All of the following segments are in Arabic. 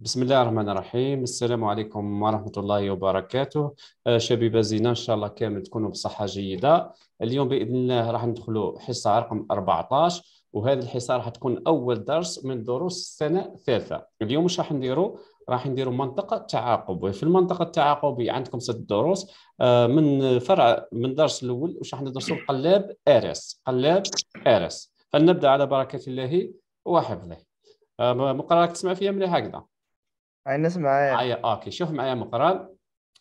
بسم الله الرحمن الرحيم السلام عليكم ورحمة الله وبركاته شبيبة زينة إن شاء الله كامل تكونوا بصحة جيدة اليوم بإذن الله راح ندخلوا حصة رقم 14 وهذه الحصة راح تكون أول درس من دروس السنة الثالثة اليوم وش راح نديروا راح نديروا منطقة تعاقب في المنطقة التعاقبية عندكم ست دروس من فرع من الدرس الأول وش راح ندرسوا قلاب آرس قلاب آرس فلنبدا على بركه الله وحفظه آه، مقران تسمع فيا مليح هكذا نسمع معايا اوكي شوف معايا مقران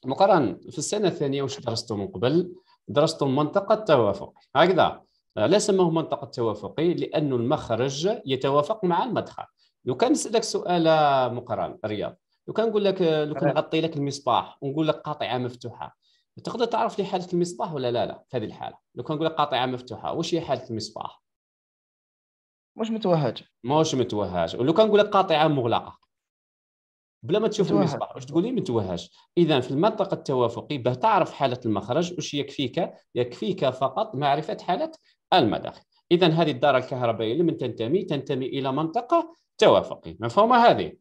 مقران في السنه الثانيه واش درستوا من قبل درستوا منطقه التوافق هكذا آه، لا سموه منطقه توافقي لانه المخرج يتوافق مع المدخل لو كان نسالك سؤال آه، مقران رياض لو كان نقول لك لو كان نغطي لك المصباح ونقول لك قاطعه مفتوحه تقدر تعرف لي حاله المصباح ولا لا لا في هذه الحاله لو كان نقول لك قاطعه مفتوحه واش هي حاله المصباح مش متوهج ماهوش متوهج ولو كنقول لك قاطعه مغلقه بلا ما تشوف المصباح واش تقولي متوهج اذا في المنطقة التوافقي باه تعرف حاله المخرج واش يكفيك يكفيك فقط معرفه حاله المداخل اذا هذه الداره الكهربائيه لمن تنتمي تنتمي الى منطقه توافقي مفهومه هذه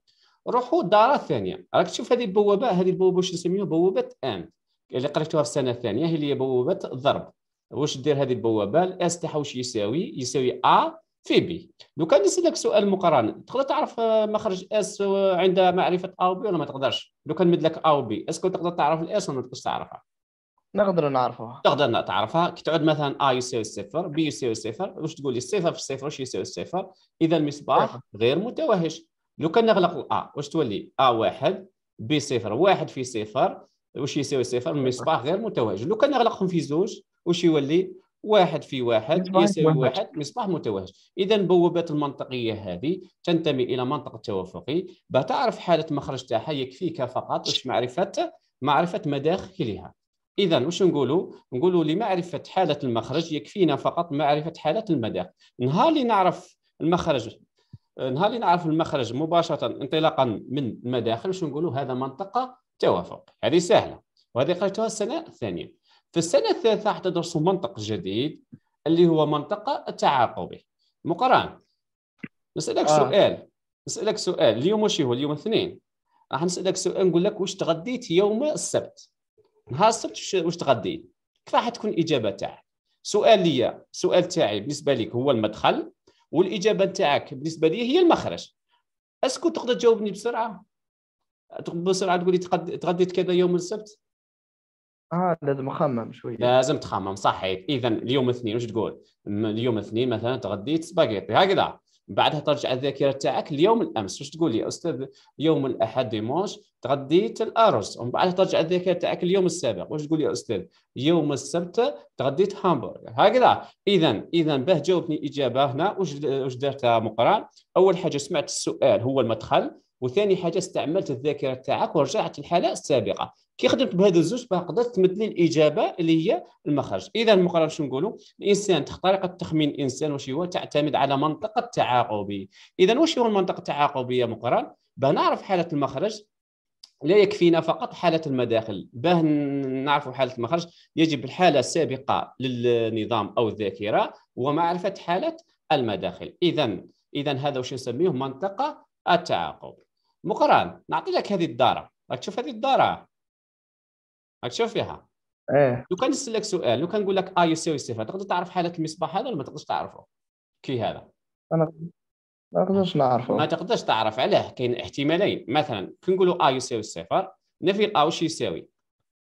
روحوا الداره الثانيه راك تشوف هذه البوابه هذه البوابه واش نسميوها بوابه ان اللي قريتوها في السنه الثانيه هي بوابه الضرب واش دير هذه البوابه الاس تاعها واش يساوي يساوي ا فيبي لو كان نسالك سؤال مقارن تقدر تعرف آه، مخرج اس عند معرفه او بي ولا ما تقدرش لو كان مدلك لك او بي اسكو تقدر تعرف الاس ولا ما تقدرش تعرفها نقدر نعرفها تقدر تعرفها كي تعود مثلا ا يساوي صفر بي يساوي صفر واش تقول لي صفر في صفر واش يساوي صفر اذا المصباح غير متوهج لو كان نغلق الا واش تولي ا واحد بي صفر واحد في صفر واش يساوي صفر المصباح غير متوهج لو كان نغلقهم في زوج واش يولي واحد في واحد يساوي واحد مصباح متوهج اذا بوابات المنطقيه هذه تنتمي الى منطق التوافقي بتعرف حاله مخرج تاعها يكفيك فقط واش معرفه معرفه مداخلها اذا واش نقولوا نقولوا لمعرفه حاله المخرج يكفينا فقط معرفه حاله المداخل نهار اللي نعرف المخرج نهار اللي نعرف المخرج مباشره انطلاقا من المداخل واش نقولوا هذا منطقه توافق هذه سهله وهذه قريتها السنه الثانيه في السنة الثالثة حتدرسوا منطق جديد اللي هو منطق التعاقبي مقارنة نسألك آه. سؤال نسألك سؤال اليوم واش هو اليوم الاثنين راح نسألك سؤال نقول لك واش تغديت يوم السبت نهار السبت واش تغديت كيف راح تكون الإجابة تاعك سؤال ليا سؤال تاعي بالنسبة لك هو المدخل والإجابة تاعك بالنسبة لي هي المخرج اسكو تقدر تجاوبني بسرعة بسرعة تقول لي تغديت كذا يوم السبت اه لازم اخمم شويه لازم تخمم صحيح اذا اليوم الاثنين وش تقول؟ اليوم الاثنين مثلا تغديت سباجيتي هكذا بعدها ترجع الذاكره تاعك اليوم الامس وش تقول يا استاذ يوم الاحد ديمونش تغديت الارز ومن بعدها ترجع الذاكره تاعك اليوم السابق وش تقول يا استاذ يوم السبت تغديت هامبورغ هكذا اذا اذا باه جاوبني اجابه هنا وش وش دارت مقران اول حاجه سمعت السؤال هو المدخل وثاني حاجه استعملت الذاكره تاعك ورجعت للحاله السابقه كي خدمت بهذا الزوج باه قدرت تمد لي الاجابه اللي هي المخرج اذا المقارنه شنو نقولوا الانسان طريقه تخمين الانسان واش هو تعتمد على منطقه التعاقبي اذا واش هو المنطقه التعاقبيه مقارن باه نعرف حاله المخرج لا يكفينا فقط حالة المداخل باه نعرفوا حالة المخرج يجب الحالة السابقة للنظام أو الذاكرة ومعرفة حالة المداخل إذا إذا هذا واش نسميه منطقة التعاقب مقران نعطي لك هذه الداره راك تشوف هذه الداره راك تشوف فيها ايه لو كان نسلك سؤال لو كان نقول لك اي يساوي صفر تقدر تعرف حاله المصباح هذا ولا ما تقدرش تعرفه كي هذا انا ما نقدرش نعرفه ما تقدرش تعرف علاه كاين احتمالين مثلا كي نقولوا اي يساوي صفر نفي الاي آه، واش يساوي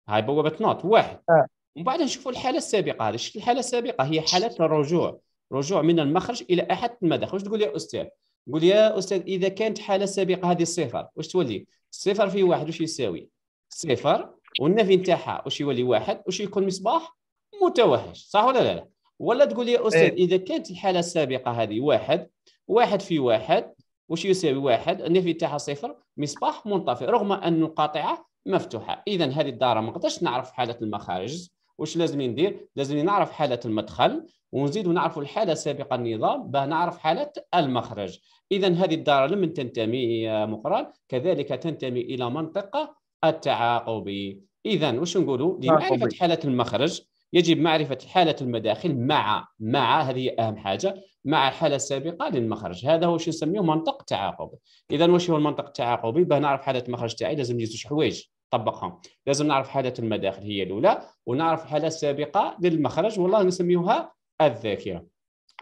هاي بوابه نوت واحد آه. ومن بعد نشوفوا الحاله السابقه هذه شفت الحاله السابقه هي حاله الرجوع رجوع من المخرج الى احد المداخل واش تقول يا استاذ نقول يا استاذ اذا كانت حاله سابقه هذه الصفر واش تولي الصفر في واحد واش يساوي صفر والنفي نتاعها واش يولي واحد واش يكون مصباح متوهج صح ولا لا, لا؟ ولا تقول يا استاذ إيه. اذا كانت الحاله السابقه هذه واحد واحد في واحد واش يساوي واحد النفي نتاعها صفر مصباح منطفئ رغم ان القاطعه مفتوحه اذا هذه الداره ما نقدرش نعرف حاله المخارج واش لازم ندير لازم نعرف حاله المدخل ونزيدوا نعرفوا الحاله السابقه النظام باه نعرف حاله المخرج اذا هذه الدار لمن تنتمي مقران كذلك تنتمي الى منطقه التعاقبي اذا واش نقولوا لمعرفه حاله المخرج يجب معرفه حاله المداخل مع مع هذه اهم حاجه مع الحاله السابقه للمخرج هذا هو شو نسميه منطق تعاقبي اذا واش هو المنطق التعاقبي باه نعرف حاله المخرج تاعي لازم ندير زوج حوايج طبقهم لازم نعرف حاله المداخل هي الاولى ونعرف الحاله السابقه للمخرج والله نسميوها الذاكره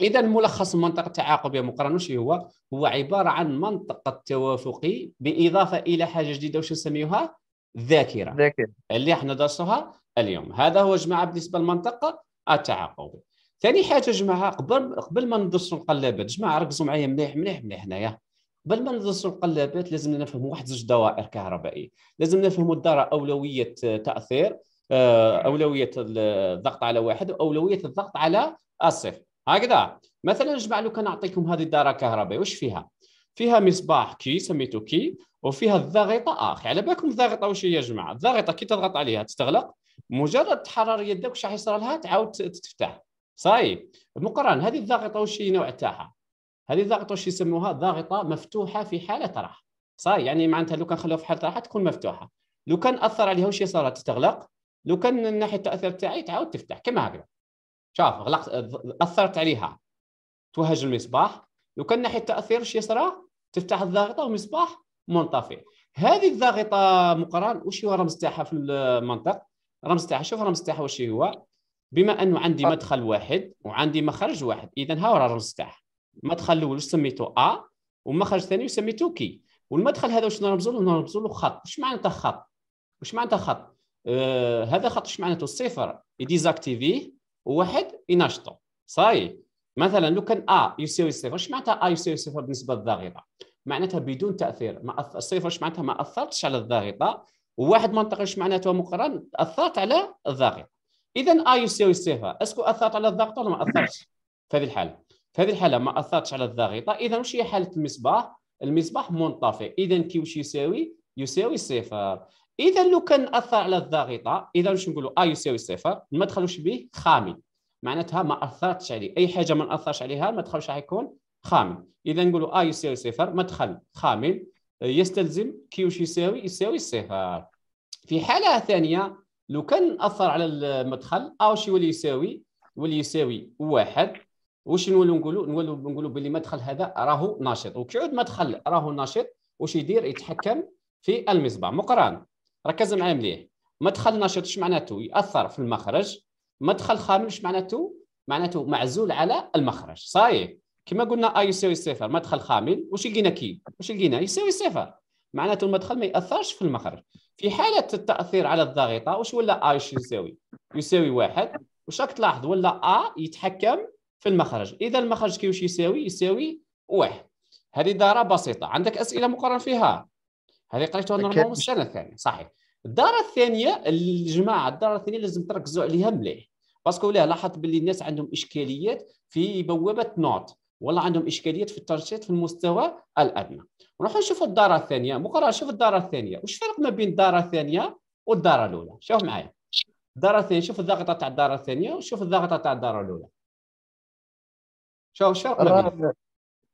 اذا ملخص المنطق التعاقبي مقرن وش هو هو عباره عن منطق التوافقي باضافه الى حاجه جديده وش نسميوها ذاكره ذاكره اللي احنا درسوها اليوم هذا هو جماعه بالنسبه للمنطق التعاقبي ثاني حاجه جماعه قبل قبل ما ندرسوا القلابات جماعه ركزوا معايا مليح مليح مليح هنايا قبل ما ندرسوا القلابات لازم نفهموا واحد زوج دوائر كهربائيه لازم نفهموا الدار اولويه تاثير آه، اولويه الضغط على واحد واولويه الضغط على الصفر هكذا مثلا نجمع لو كان اعطيكم هذه الداره الكهربائيه واش فيها فيها مصباح كي سميته كي وفيها الضاغطه اخ يعني على بالكم الضاغطه واش هي يا جماعه الضاغطه كي تضغط عليها تستغلق مجرد تحرر يدك واش راح يصير لها تعاود تفتح صاي مقارنه هذه الضاغطه واش هي نوع تاعها هذه الضاغطه واش يسموها ضاغطه مفتوحه في حاله راحه صاي يعني معناتها لو كان خلوها في حاله راحه تكون مفتوحه لو كان اثر عليها واش صارت تستغلق لو كان الناحيه التاثير تاعي تعاود تفتح كما هكذا شاف غلقت اثرت عليها توهج المصباح لو كان ناحيه التاثير شي يصرى؟ تفتح الضاغطه ومصباح منطفي هذه الضاغطه مقران واش هو الرمز تاعها في المنطق الرمز تاعها شوف الرمز تاعها واش هو بما انه عندي مدخل واحد وعندي مخرج واحد اذا ها هو الرمز تاعها المدخل الاول سميته ا والمخرج الثاني سميته كي والمدخل هذا واش نرمز له نرمز له خط واش معناتها خط واش معناتها خط آه هذا خط واش معناته الصفر يديزاكتيفيه وواحد ينشطو صاي مثلا لو كان ا يساوي صفر اش معناتها ا يساوي صفر بالنسبه للضاغطه معناتها بدون تاثير ما الصفر اش معناتها ما اثرتش على الضاغطه وواحد منطقي اش معناتها مقارن اثرت على الضاغطه اذا ا يساوي صفر اسكو اثرت على الضاغطه ولا ما اثرتش في هذه الحاله في هذه الحاله ما اثرتش على الضاغطه اذا واش هي حاله المصباح المصباح منطفئ اذا كي واش يساوي يساوي صفر اذا لو كان اثر على الضاغطه اذا واش نقولوا ا آه، يساوي صفر ما دخلوش به خامل معناتها ما اثرتش عليه اي حاجه ما ناثرش عليها ما دخلش راح يكون خامل اذا نقولوا ا آه، يساوي صفر مدخل خامل يستلزم كي واش يساوي يساوي صفر في حاله ثانيه لو كان اثر على المدخل ا آه، واش يولي يساوي يولي يساوي واحد واش نولوا نقولوا نولوا نقولوا باللي المدخل هذا راهو ناشط وكيعود مدخل راهو ناشط واش يدير يتحكم في المصباح مقارنه ركز معايا مليح مدخل نشط اش معناته ياثر في المخرج مدخل خامل اش معناته معناته معزول على المخرج صحيح كما قلنا اي يساوي صفر مدخل خامل واش لقينا كي واش لقينا يساوي صفر معناته المدخل ما ياثرش في المخرج في حاله التاثير على الضاغطه واش ولا اي يساوي يساوي واحد واش راك تلاحظ ولا ا يتحكم في المخرج اذا المخرج كي واش يساوي يساوي واحد هذه داره بسيطه عندك اسئله مقارنه فيها هذه قريتها انا في السنه الثانيه صحيح الدارة الثانية الجماعة الدارة الثانية لازم تركزوا عليها مليح باسكو ولا لاحظت باللي الناس عندهم إشكاليات في بوابة نوت ولا عندهم إشكاليات في الترشيط في المستوى الأدنى ونروحوا نشوفوا الدارة الثانية مقارنة شوف الدارة الثانية واش الفرق ما بين الدارة الثانية والدارة الأولى شوف معايا الدارة الثانية شوف الضغطة تاع الدارة الثانية وشوف الضغطة تاع الدار الأولى شوف الفرق ما بين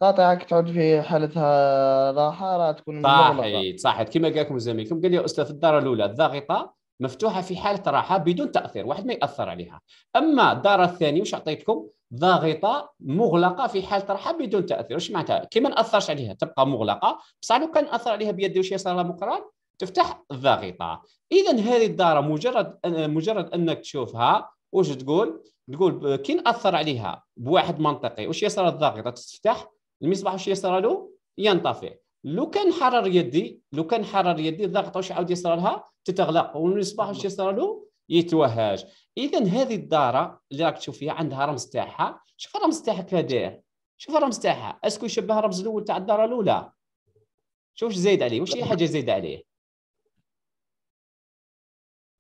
قاطعك تعود في حالتها راحه راه تكون صحيت صحيت كما قال لكم زميلكم قال لي استاذ الدار الاولى الضاغطه مفتوحه في حاله راحه بدون تاثير واحد ما ياثر عليها اما الدار الثانيه واش عطيتكم ضاغطه مغلقه في حاله راحه بدون تاثير واش معناتها كي ما ناثرش عليها تبقى مغلقه بصح لو كان اثر عليها واش يصير لها مقران تفتح الضاغطه اذا هذه الدار مجرد مجرد انك تشوفها واش تقول تقول كي ناثر عليها بواحد منطقي واش يصير الضاغطه ضاغطه تفتح المصباح واش يصرى له ينطفئ لو كان حرر يدي لو كان حرر يدي الضغط واش عاود يصرى لها تتغلق والمصباح واش يصرى له يتوهج اذا هذه الداره اللي راك تشوف فيها عندها رمز تاعها شوف الرمز تاعها كداير شوف الرمز تاعها اسكو يشبه الرمز الاول تاع الداره الاولى شوف واش زايد عليه واش هي حاجه زايده عليه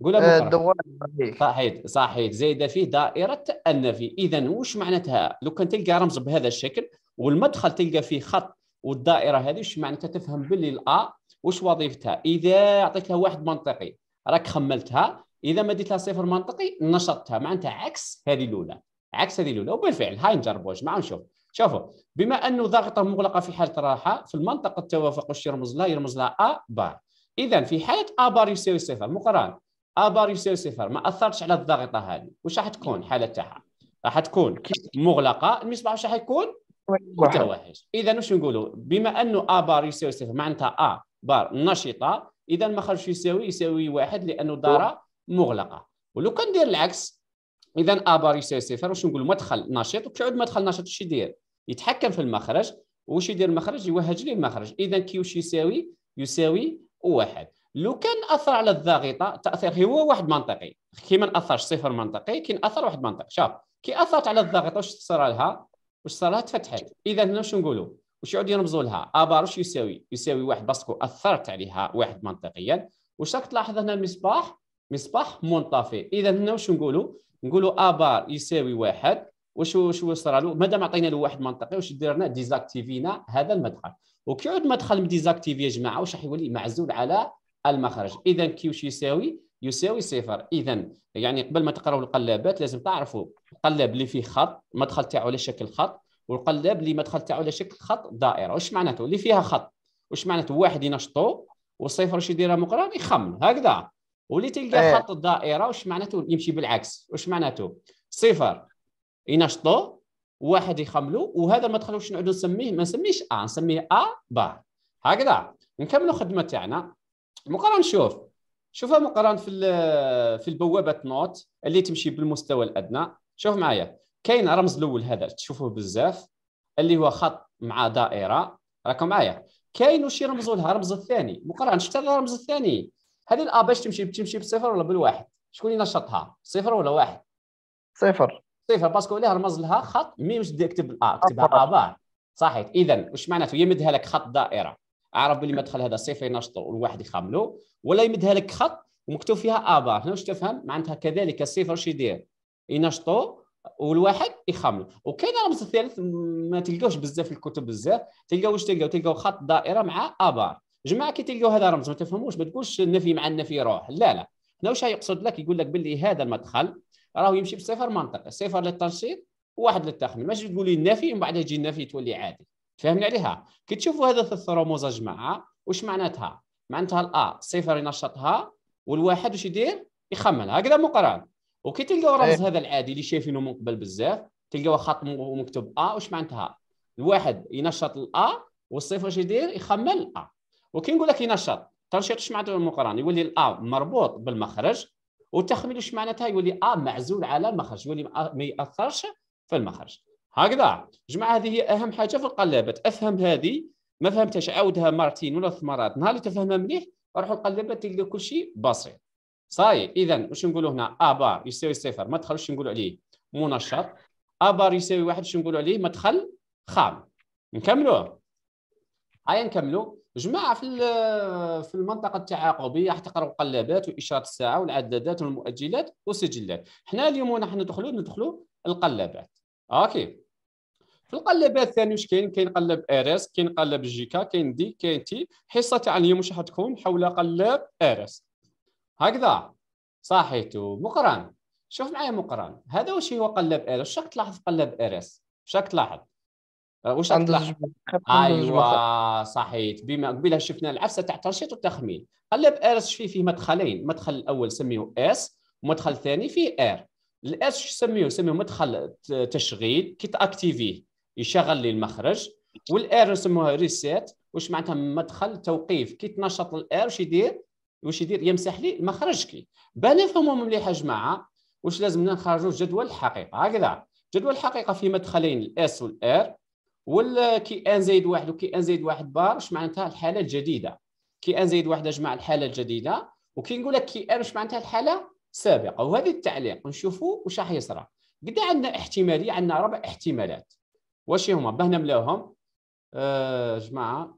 قولها آه، الدوار صحيح صحيح زايده فيه دائره النفي اذا واش معناتها لو كان تلقى رمز بهذا الشكل والمدخل تلقى فيه خط والدائره هذه وش معناتها تفهم باللي الا وش وظيفتها اذا اعطيتها واحد منطقي راك خملتها اذا ما ديتها لها صفر منطقي نشطتها معناتها عكس هذه الاولى عكس هذه الاولى وبالفعل هاي نجربوها جماعه نشوف شوفوا بما انه ضاغطه مغلقه في حاله راحه في المنطقه التوافق وش يرمز لها يرمز لها ا بار اذا في حاله ا بار يساوي صفر مقارن ا بار يساوي صفر ما اثرتش على الضغطه هذه وش راح تكون حاله تاعها راح تكون مغلقه المصباح واش راح يكون متوهج اذا واش نقولوا بما انه ا بار يساوي صفر معناتها ا بار نشطه اذا ما خرجش يساوي يساوي واحد لانه دار مغلقه ولو كان ندير العكس اذا ا بار يساوي صفر واش نقولوا مدخل نشيط وكيعود مدخل نشيط واش يدير يتحكم في المخرج واش يدير المخرج يوهج ليه المخرج اذا كي واش يساوي يساوي واحد لو كان اثر على الضاغطه تاثير هو واحد منطقي كي ما اثرش صفر منطقي كي اثر واحد منطقي شاف كي اثرت على الضاغطه واش تصرى لها واش صار لها تفتحت اذا هنا واش نقولوا واش يعود ينبزوا لها ابار واش يساوي يساوي واحد باسكو اثرت عليها واحد منطقيا واش راك تلاحظ هنا المصباح مصباح منطفي اذا هنا واش نقولوا نقولوا ابار يساوي واحد واش واش صار له مادام عطينا له واحد منطقي واش درنا ديزاكتيفينا هذا المدخل وكيعود مدخل مديزاكتيفي يا جماعه واش راح يولي معزول على المخرج اذا كي واش يساوي يساوي صفر اذا يعني قبل ما تقراو القلابات لازم تعرفوا القلاب اللي فيه خط المدخل تاعو على شكل خط والقلاب اللي المدخل تاعو على شكل خط دائره واش معناته اللي فيها خط واش معناته واحد ينشطو والصفر واش يديرها مقران يخمم هكذا واللي تلقى إيه. خط الدائره واش معناته يمشي بالعكس واش معناته صفر ينشطو واحد يخملو وهذا المدخل واش نعود نسميه ما نسميش ا نسميه ا بار هكذا نكملوا الخدمه تاعنا مقرا نشوف شوفها مقارن في في البوابه نوت اللي تمشي بالمستوى الادنى شوف معايا كاين رمز الاول هذا تشوفوه بزاف اللي هو خط مع دائره راكم معايا كاين وشي رمزوا لها الرمز الثاني مقارنه شفت الرمز الثاني هذه الأ باش تمشي تمشي بصفر ولا بالواحد شكون اللي نشطها صفر ولا واحد صفر صفر باسكو علاه رمز لها خط مي مش تكتب الأ آه، كتبها أ آه. صحيح اذا واش معناته يمدها لك خط دائره عارف آه، بلي مدخل هذا صفر ينشطوا والواحد يخملوا ولا يمدها لك خط ومكتوب فيها ابار هنا واش تفهم معناتها كذلك الصفر واش يدير ينشطو والواحد يخملوا وكاين الرمز الثالث ما تلقاوش بزاف في الكتب بزاف تلقاو واش تلقاو تلقاو خط دائره مع ابار جماعه كي تلقاو هذا رمز ما تفهموش ما تقولش النفي مع النفي روح لا لا هنا واش يقصد لك يقول لك بلي هذا المدخل راه يمشي بصفر منطقي صفر للتنشيط وواحد للتخمين ماشي تقول لي النفي ومن بعد يجي النفي تولي عادي فهمنا عليها كي تشوفوا هذا رموز جماعه واش معناتها معناتها الا صفر ينشطها والواحد واش يدير يخمن هكذا مقرن وكي تلقاو رمز إيه. هذا العادي اللي شايفينه من قبل بزاف تلقاو خط مكتوب ا واش معناتها الواحد ينشط الا والصفر واش يدير يخمن الا وكي نقول لك ينشط تنشيط واش معناتها المقران يولي الا مربوط بالمخرج والتخمين واش معناتها يولي ا معزول على المخرج يولي ما ياثرش في المخرج هكذا جماعه هذه هي اهم حاجه في القلابات افهم هذه ما فهمتهاش عاودها مرتين ولا ثلاث مرات نهار اللي تفهمها مليح روح القلابات تلقى كل شيء بسيط صاي اذا واش نقولوا هنا ابار يساوي صفر مدخل واش نقولوا عليه منشط ابار يساوي واحد واش نقولوا عليه مدخل خام نكملوا هيا نكملوا جماعه في في المنطقه التعاقبيه راح تقراوا القلابات واشاره الساعه والعدادات والمؤجلات والسجلات حنا اليوم راح ندخلوا ندخلوا القلابات اوكي في القلبات الثانيه واش كاين كاين قلب ار اس كاين قلب جيكا كاين دي كاين تي حصه تاع اليوم واش حتكون حول قلب ار اس هكذا صحيتو مقرن شوف معايا مقرن هذا واش هو قلب ار اس واش تلاحظ في قلب ار اس واش تلاحظ آه، واش تلاحظ ايوا صحيت بما قبيله شفنا العفسه تاع الترشيط والتخمين قلب ار اس فيه فيه مدخلين مدخل الاول سميه اس ومدخل الثاني فيه ار الاس شو يسميوه يسميوه مدخل تشغيل كي تاكتيفيه يشغل لي المخرج والار نسموها ريسيت واش معناتها مدخل توقيف كي تنشط الار واش يدير واش يدير يمسح لي المخرج كي بان نفهموا مليح يا جماعه واش لازمنا نخرجوا جدول الحقيقه هكذا جدول الحقيقه في مدخلين الاس والار والكي ان زائد واحد وكي ان زائد واحد بار واش معناتها الحاله الجديده كي ان زائد واحد اجمع الحاله الجديده وكي نقول لك كي ان واش معناتها الحاله سابقه وهذا التعليق نشوفوا واش راح يصرى قد عندنا احتماليه عندنا ربع احتمالات واش هما باه نملاوهم آه جماعه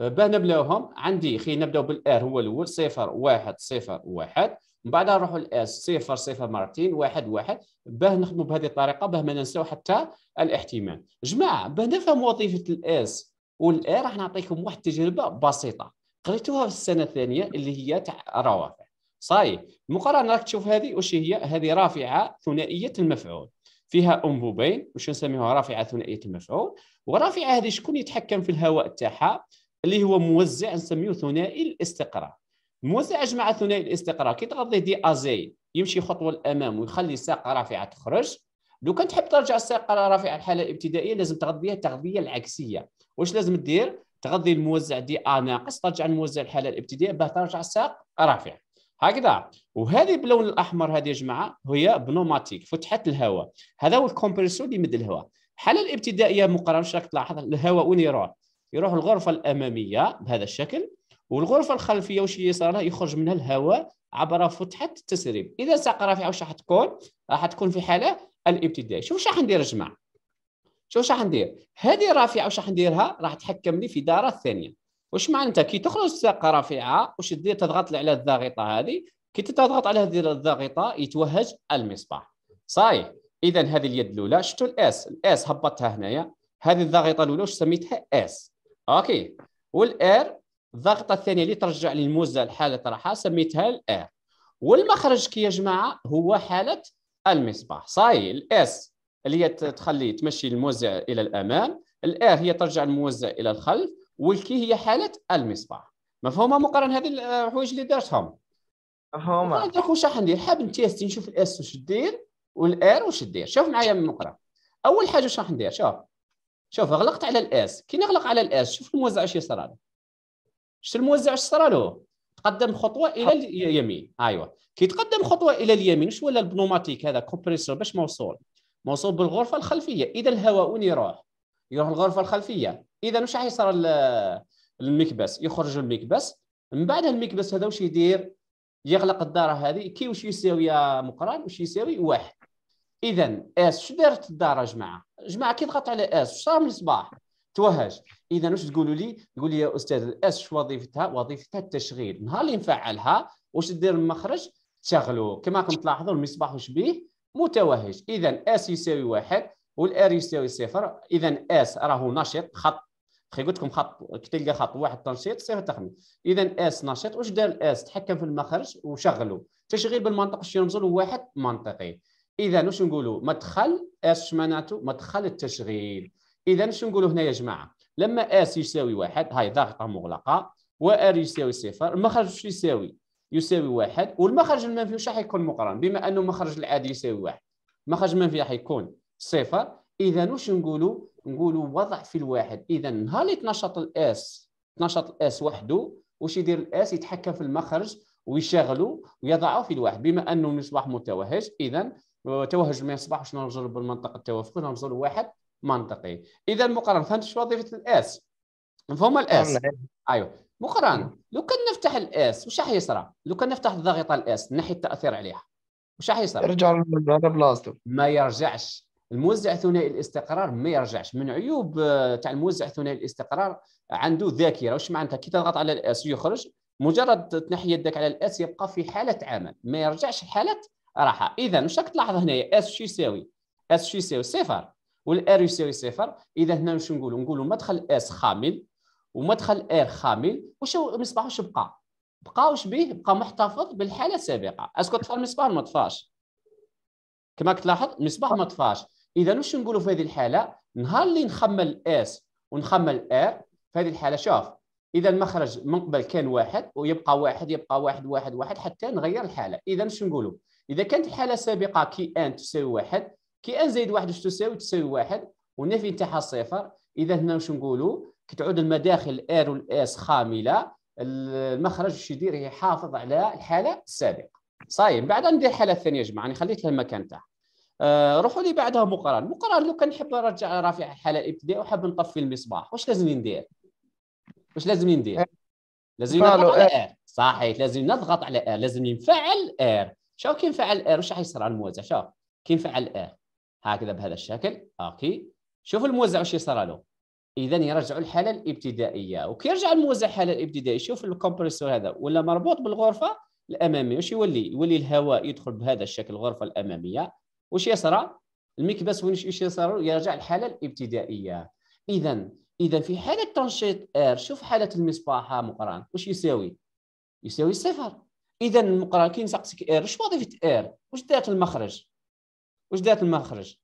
باه نبلاوهم عندي خلينا نبداو بالار هو الاول صفر واحد صفر واحد من بعد نروحوا للاس صفر صفر مرتين واحد واحد باه نخدموا بهذه الطريقه باه ما ننساو حتى الاحتمال جماعه باه نفهم وظيفه الاس والار راح نعطيكم واحد التجربه بسيطه قريتوها في السنه الثانيه اللي هي تاع الروافع صاي المقارنه راك تشوف هذه واش هي هذه رافعه ثنائيه المفعول فيها انبوبين واش نسميوها رافعه ثنائيه المفعول ورافعه هذه شكون يتحكم في الهواء تاعها اللي هو موزع نسميه ثنائي الاستقرار موزع جمع ثنائي الاستقرار كي تغضيه دي ازي يمشي خطوه للامام ويخلي الساق رافعه تخرج لو كان تحب ترجع الساق رافعه الحاله الابتدائيه لازم تغذيها التغذيه العكسيه واش لازم دير تغذي الموزع دي ا ناقص ترجع الموزع الحاله الابتدائيه باه ترجع الساق رافعه هكذا وهذه باللون الاحمر هذه يا جماعه هي بنوماتيك فتحه الهواء هذا هو الكومبريسور اللي يمد الهواء الحاله الابتدائيه مقارنه راك تلاحظ الهواء وين يروح يروح الغرفه الاماميه بهذا الشكل والغرفه الخلفيه وش يصير يخرج منها الهواء عبر فتحه التسريب اذا ساق رافعه واش راح تكون راح تكون في حاله الابتدائيه شوف واش راح ندير يا جماعه شوف واش راح ندير هذه رافعه واش راح نديرها راح تحكمني لي في داره الثانيه واش معناتها كي تخرج الساقه رافعه واش دير تضغط على الضاغطه هذه كي تضغط على هذه الضاغطه يتوهج المصباح صحيح اذا هذه اليد الاولى شفتوا الاس الاس هبطتها هنايا هذه الضاغطه الاولى واش سميتها اس اوكي والار الضغطه الثانيه اللي ترجع للموزه لحاله راحه سميتها الار والمخرج كي يا جماعه هو حاله المصباح صاي الاس اللي هي تخلي تمشي الموزع الى الامام الار هي ترجع الموزع الى الخلف والكي هي حاله المصباح مفهومه مقارنه هذه الحوايج آه، اللي دارتهم هما انا درك واش راح ندير حاب نتيستي نشوف الاس واش دير والار واش دير شوف معايا من مقرا اول حاجه واش راح ندير شوف شوف غلقت على الاس كي نغلق على الاس شوف الموزع واش يصرى له شفت الموزع واش صرى له تقدم خطوه الى اليمين ايوا كي تقدم خطوه الى اليمين واش ولا البنوماتيك هذا كومبريسور باش موصول موصول بالغرفه الخلفيه اذا الهواء وين يروح يروح الغرفه الخلفيه اذا وش راح يصير المكبس يخرج المكبس من بعد المكبس هذا واش يدير يغلق الداره هذه كي واش يساوي يا مقران واش يساوي واحد اذا اس شو دارت الداره جماعه جماعه كي ضغط على اس وش صار من الصباح توهج اذا واش تقولوا لي تقول لي يا استاذ الاس شو وظيفتها وظيفتها التشغيل نهار اللي نفعلها واش دير المخرج تشغلوا كما راكم تلاحظوا المصباح واش بيه متوهج اذا اس يساوي واحد والار يساوي صفر اذا اس راهو نشط خط خي قلت لكم خط كي تلقى خط واحد تنشيط صفر تخمين اذا اس نشط واش دار اس تحكم في المخرج وشغله تشغيل بالمنطق الشيرمزون واحد منطقي اذا واش نقولوا مدخل اس اش معناته مدخل التشغيل اذا واش نقولوا هنا يا جماعه لما اس يساوي واحد هاي ضغطه مغلقه وار يساوي صفر المخرج واش يساوي يساوي واحد والمخرج المنفي واش راح يكون مقارن بما انه المخرج العادي يساوي واحد المخرج المنفي راح يكون صفر اذا واش نقولوا نقولوا وضع في الواحد اذا نهار اللي تنشط الاس تنشط الاس وحده واش يدير الاس يتحكم في المخرج ويشغله ويضعه في الواحد بما انه يصبح متوهج اذا توهج ما يصبح واش نرجعوا بالمنطقه التوافق نرجعوا لواحد منطقي اذا مقارنه فهمت شو وظيفه الاس مفهوم الاس نعم، نعم. ايوه مقارنه نعم. لو كان نفتح الاس واش راح يصرى لو كان نفتح الضغيطه الاس ناحيه التاثير عليها واش راح يصرى يرجع لبلاصتو ما يرجعش الموزع ثنائي الاستقرار ما يرجعش من عيوب آه، تاع الموزع ثنائي الاستقرار عنده ذاكره واش معناتها كي تضغط على الاس يخرج مجرد تنحي يدك على الاس يبقى في حاله عمل ما يرجعش حاله راحه اذا واش راك تلاحظ هنايا اس شو يساوي اس شو يساوي صفر والار يساوي صفر اذا هنا واش نقولوا نقولوا مدخل اس خامل ومدخل ار خامل واش المصباح واش بقى بقى واش به بقى محتفظ بالحاله السابقه اسكو طفى المصباح ما طفاش كما كتلاحظ المصباح ما طفاش اذا واش نقولوا في هذه الحاله نهار اللي نخمل اس ونخمل ار في هذه الحاله شوف اذا المخرج من قبل كان واحد ويبقى واحد يبقى واحد واحد واحد حتى نغير الحاله اذا واش نقولوا اذا كانت الحاله السابقه كي ان تساوي واحد كي ان زائد واحد واش تساوي تساوي واحد والنفي تاعها صفر اذا هنا واش نقولوا كتعود المداخل ار والاس خامله المخرج واش يدير يحافظ على الحاله السابقه صايم بعد ندير الحاله الثانيه يا جماعه انا خليت لها المكان تاعها آه، روحوا لي بعدها مقران مقران لو كنحب نرجع رافع الحاله الابتدائيه وحاب نطفي المصباح واش لازم ندير واش لازم ندير لازم إيه. نضغط على ار صحيح لازم نضغط على ار لازم نفعل ار شوف كي نفعل ار واش راح يصير على الموزع شوف كي نفعل ار هكذا بهذا الشكل اوكي شوف الموزع واش يصير له اذا يرجعوا الحاله الابتدائيه وكيرجع الموزع الحاله الابتدائيه شوف الكومبريسور هذا ولا مربوط بالغرفه الاماميه واش يولي يولي الهواء يدخل بهذا الشكل الغرفه الاماميه واش يصرى المكبس واش يصرى يرجع الحاله الابتدائيه اذا اذا في حاله تنشيط ار شوف حاله المصباح مقران واش يساوي يساوي صفر اذا المقران كي نسقسيك ار واش وظيفه ار واش دارت المخرج واش دارت المخرج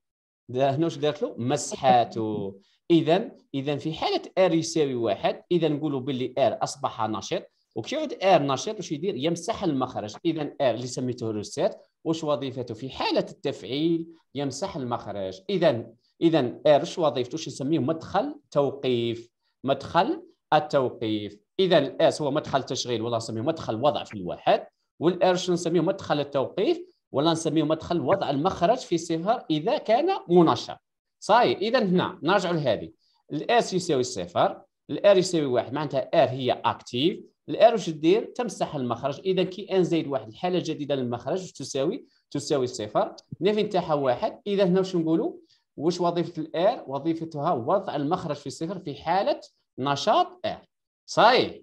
دا هنا واش دارت له مسحاته اذا اذا في حاله ار يساوي واحد اذا نقولوا باللي ار اصبح وكي وكيعود ار نشيط واش يدير يمسح المخرج اذا ار اللي سميته روسيت وش وظيفته في حالة التفعيل يمسح المخرج إذا إذا إرش وظيفته وش نسميه مدخل توقيف مدخل التوقيف إذا الإس هو مدخل تشغيل ولا نسميه مدخل وضع في الواحد والإرش نسميه مدخل التوقيف ولا نسميه مدخل وضع المخرج في صفر إذا كان منشط صحيح إذا هنا نرجع لهذه الإس يساوي صفر الآر يساوي واحد معناتها آر هي أكتيف الار واش دير تمسح المخرج اذا كي ان زائد واحد الحاله الجديده للمخرج واش تساوي تساوي صفر نافين تاعها واحد اذا هنا واش نقولوا واش وظيفه الار وظيفتها وضع المخرج في صفر في حاله نشاط ار صحيح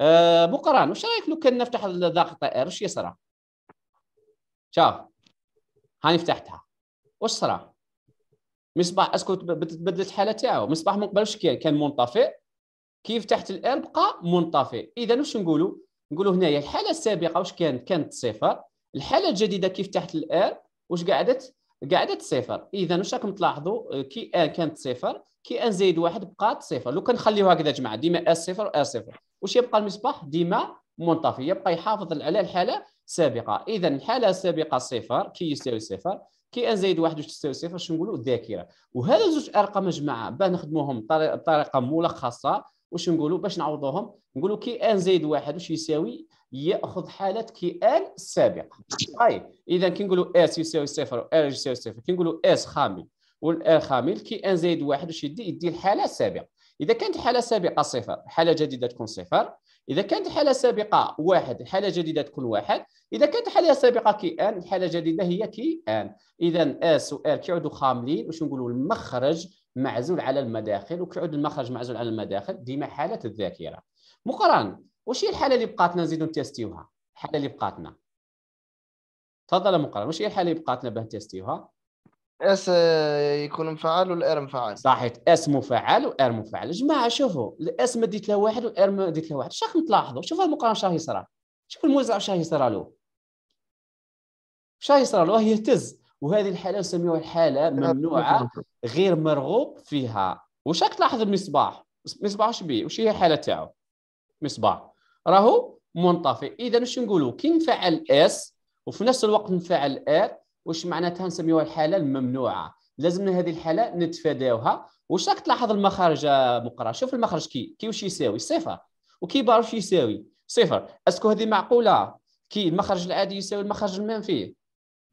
آه بقران واش رايك لو كان نفتح الضغط ار واش يصرى شاف هاني فتحتها واش صرى مصباح اسكت تبدلت الحاله تاعو مصباح من قبل واش كان كان منطفئ كيف تحت الان بقى منطفئ اذا واش نقولوا نقولوا هنايا الحاله السابقه واش كانت كانت صفر الحاله الجديده كيف تحت الان واش قعدت قعدت صفر اذا واش راكم تلاحظوا آه، كي ان كانت صفر كي ان زائد واحد بقات صفر لو كنخليوها هكذا جماعه ديما ا صفر ا صفر واش يبقى المصباح ديما منطفي يبقى يحافظ على الحاله السابقه اذا الحاله السابقه صفر كي يساوي صفر كي ان زائد واحد واش تساوي صفر شنو نقولوا الذاكره وهذا زوج ارقام يا جماعه باه نخدموهم بطريقه ملخصه واش نقولوا باش نعوضوهم نقولوا كي ان زائد واحد واش يساوي ياخذ حاله كي ان السابقه طيب اذا كي نقولوا اس يساوي صفر و يساوي صفر كي نقولوا اس خامل والان خامل كي ان زائد واحد واش يدي يدي الحاله السابقه اذا كانت حاله سابقه صفر حاله جديده تكون صفر اذا كانت حاله سابقه واحد حاله جديده تكون واحد اذا كانت حاله سابقه كي ان الحاله الجديده هي كي ان اذا اس وال كيعودوا خاملين واش نقولوا المخرج معزول على المداخل وكيعود المخرج معزول على المداخل ديما حاله الذاكره مقارنه واش هي الحاله اللي بقاتنا نزيدو نتيستيوها الحاله اللي بقاتنا تفضل مقارنه واش هي الحاله اللي بقاتنا باه نتيستيوها اس آه، يكون مفعل والار مفعل صحيح اس مفعل وار مفعل جماعه شوفوا الاس ما ديت له واحد والار ما ديت له واحد شاك نتلاحظوا شوفوا المقارنه شاه يصرى شوفوا الموزع شاه يصرى له شاه يصرى له يهتز وهذه الحاله نسميوها الحاله ممنوعه غير مرغوب فيها واش راك تلاحظ المصباح المصباح واش بيه واش هي الحاله تاعو مصباح راهو منطفئ اذا واش نقولوا كي نفعل اس وفي نفس الوقت نفعل ار واش معناتها نسميوها الحاله الممنوعه لازمنا هذه الحاله نتفاداوها واش راك تلاحظ المخرج مقرا شوف المخرج كي كي واش يساوي صفر وكي بار واش يساوي صفر اسكو هذه معقوله كي المخرج العادي يساوي المخرج المنفي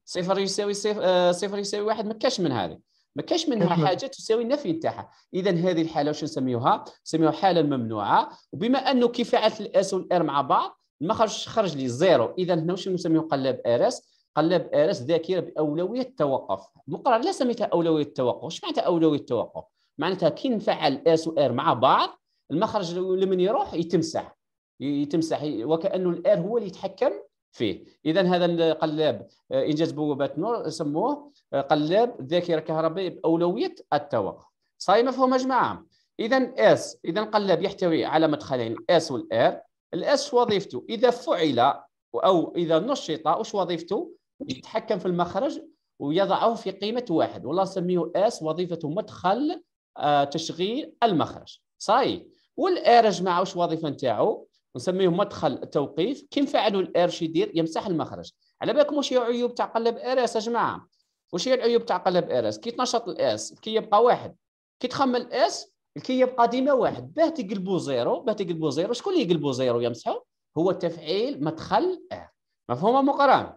صفر يساوي صفر, آه، صفر يساوي واحد ما كاش من هذه ما كاش منها حاجه تساوي النفي نتاعها اذا هذه الحاله واش نسميوها نسميوها حاله ممنوعه وبما انه كي فعلت الاس والار مع بعض المخرج خرج لي زيرو اذا هنا واش نسميو قلاب ار اس قلاب ار اس ذاكره باولويه التوقف المقرر لا سميتها اولويه التوقف واش معناتها اولويه التوقف معناتها كي نفعل اس وار مع بعض المخرج لمن يروح يتمسح يتمسح وكانه الار هو اللي يتحكم فيه اذا هذا القلاب آه، انجاز بوابات نور سموه آه، قلاب ذاكره كهربائيه باولويه التوقف صاي مفهوم يا جماعه اذا اس اذا قلاب يحتوي على مدخلين اس والار الاس وظيفته اذا فعل او اذا نشط وش وظيفته يتحكم في المخرج ويضعه في قيمه واحد والله نسميه اس وظيفته مدخل آه، تشغيل المخرج صاي والار يا جماعه وش وظيفه نتاعو نسميه مدخل التوقيف كيف فعلوا الارش يدير يمسح المخرج على بالكم واش هي عيوب تاع قلب ار اس يا جماعه واش هي العيوب تاع قلب ار اس كي تنشط الاس كي يبقى واحد كي تخمل الاس كي يبقى ديما واحد باه تقلبوا زيرو باه تقلبوا زيرو شكون اللي يقلبوا زيرو يمسحوا هو تفعيل مدخل ار مفهومه مقران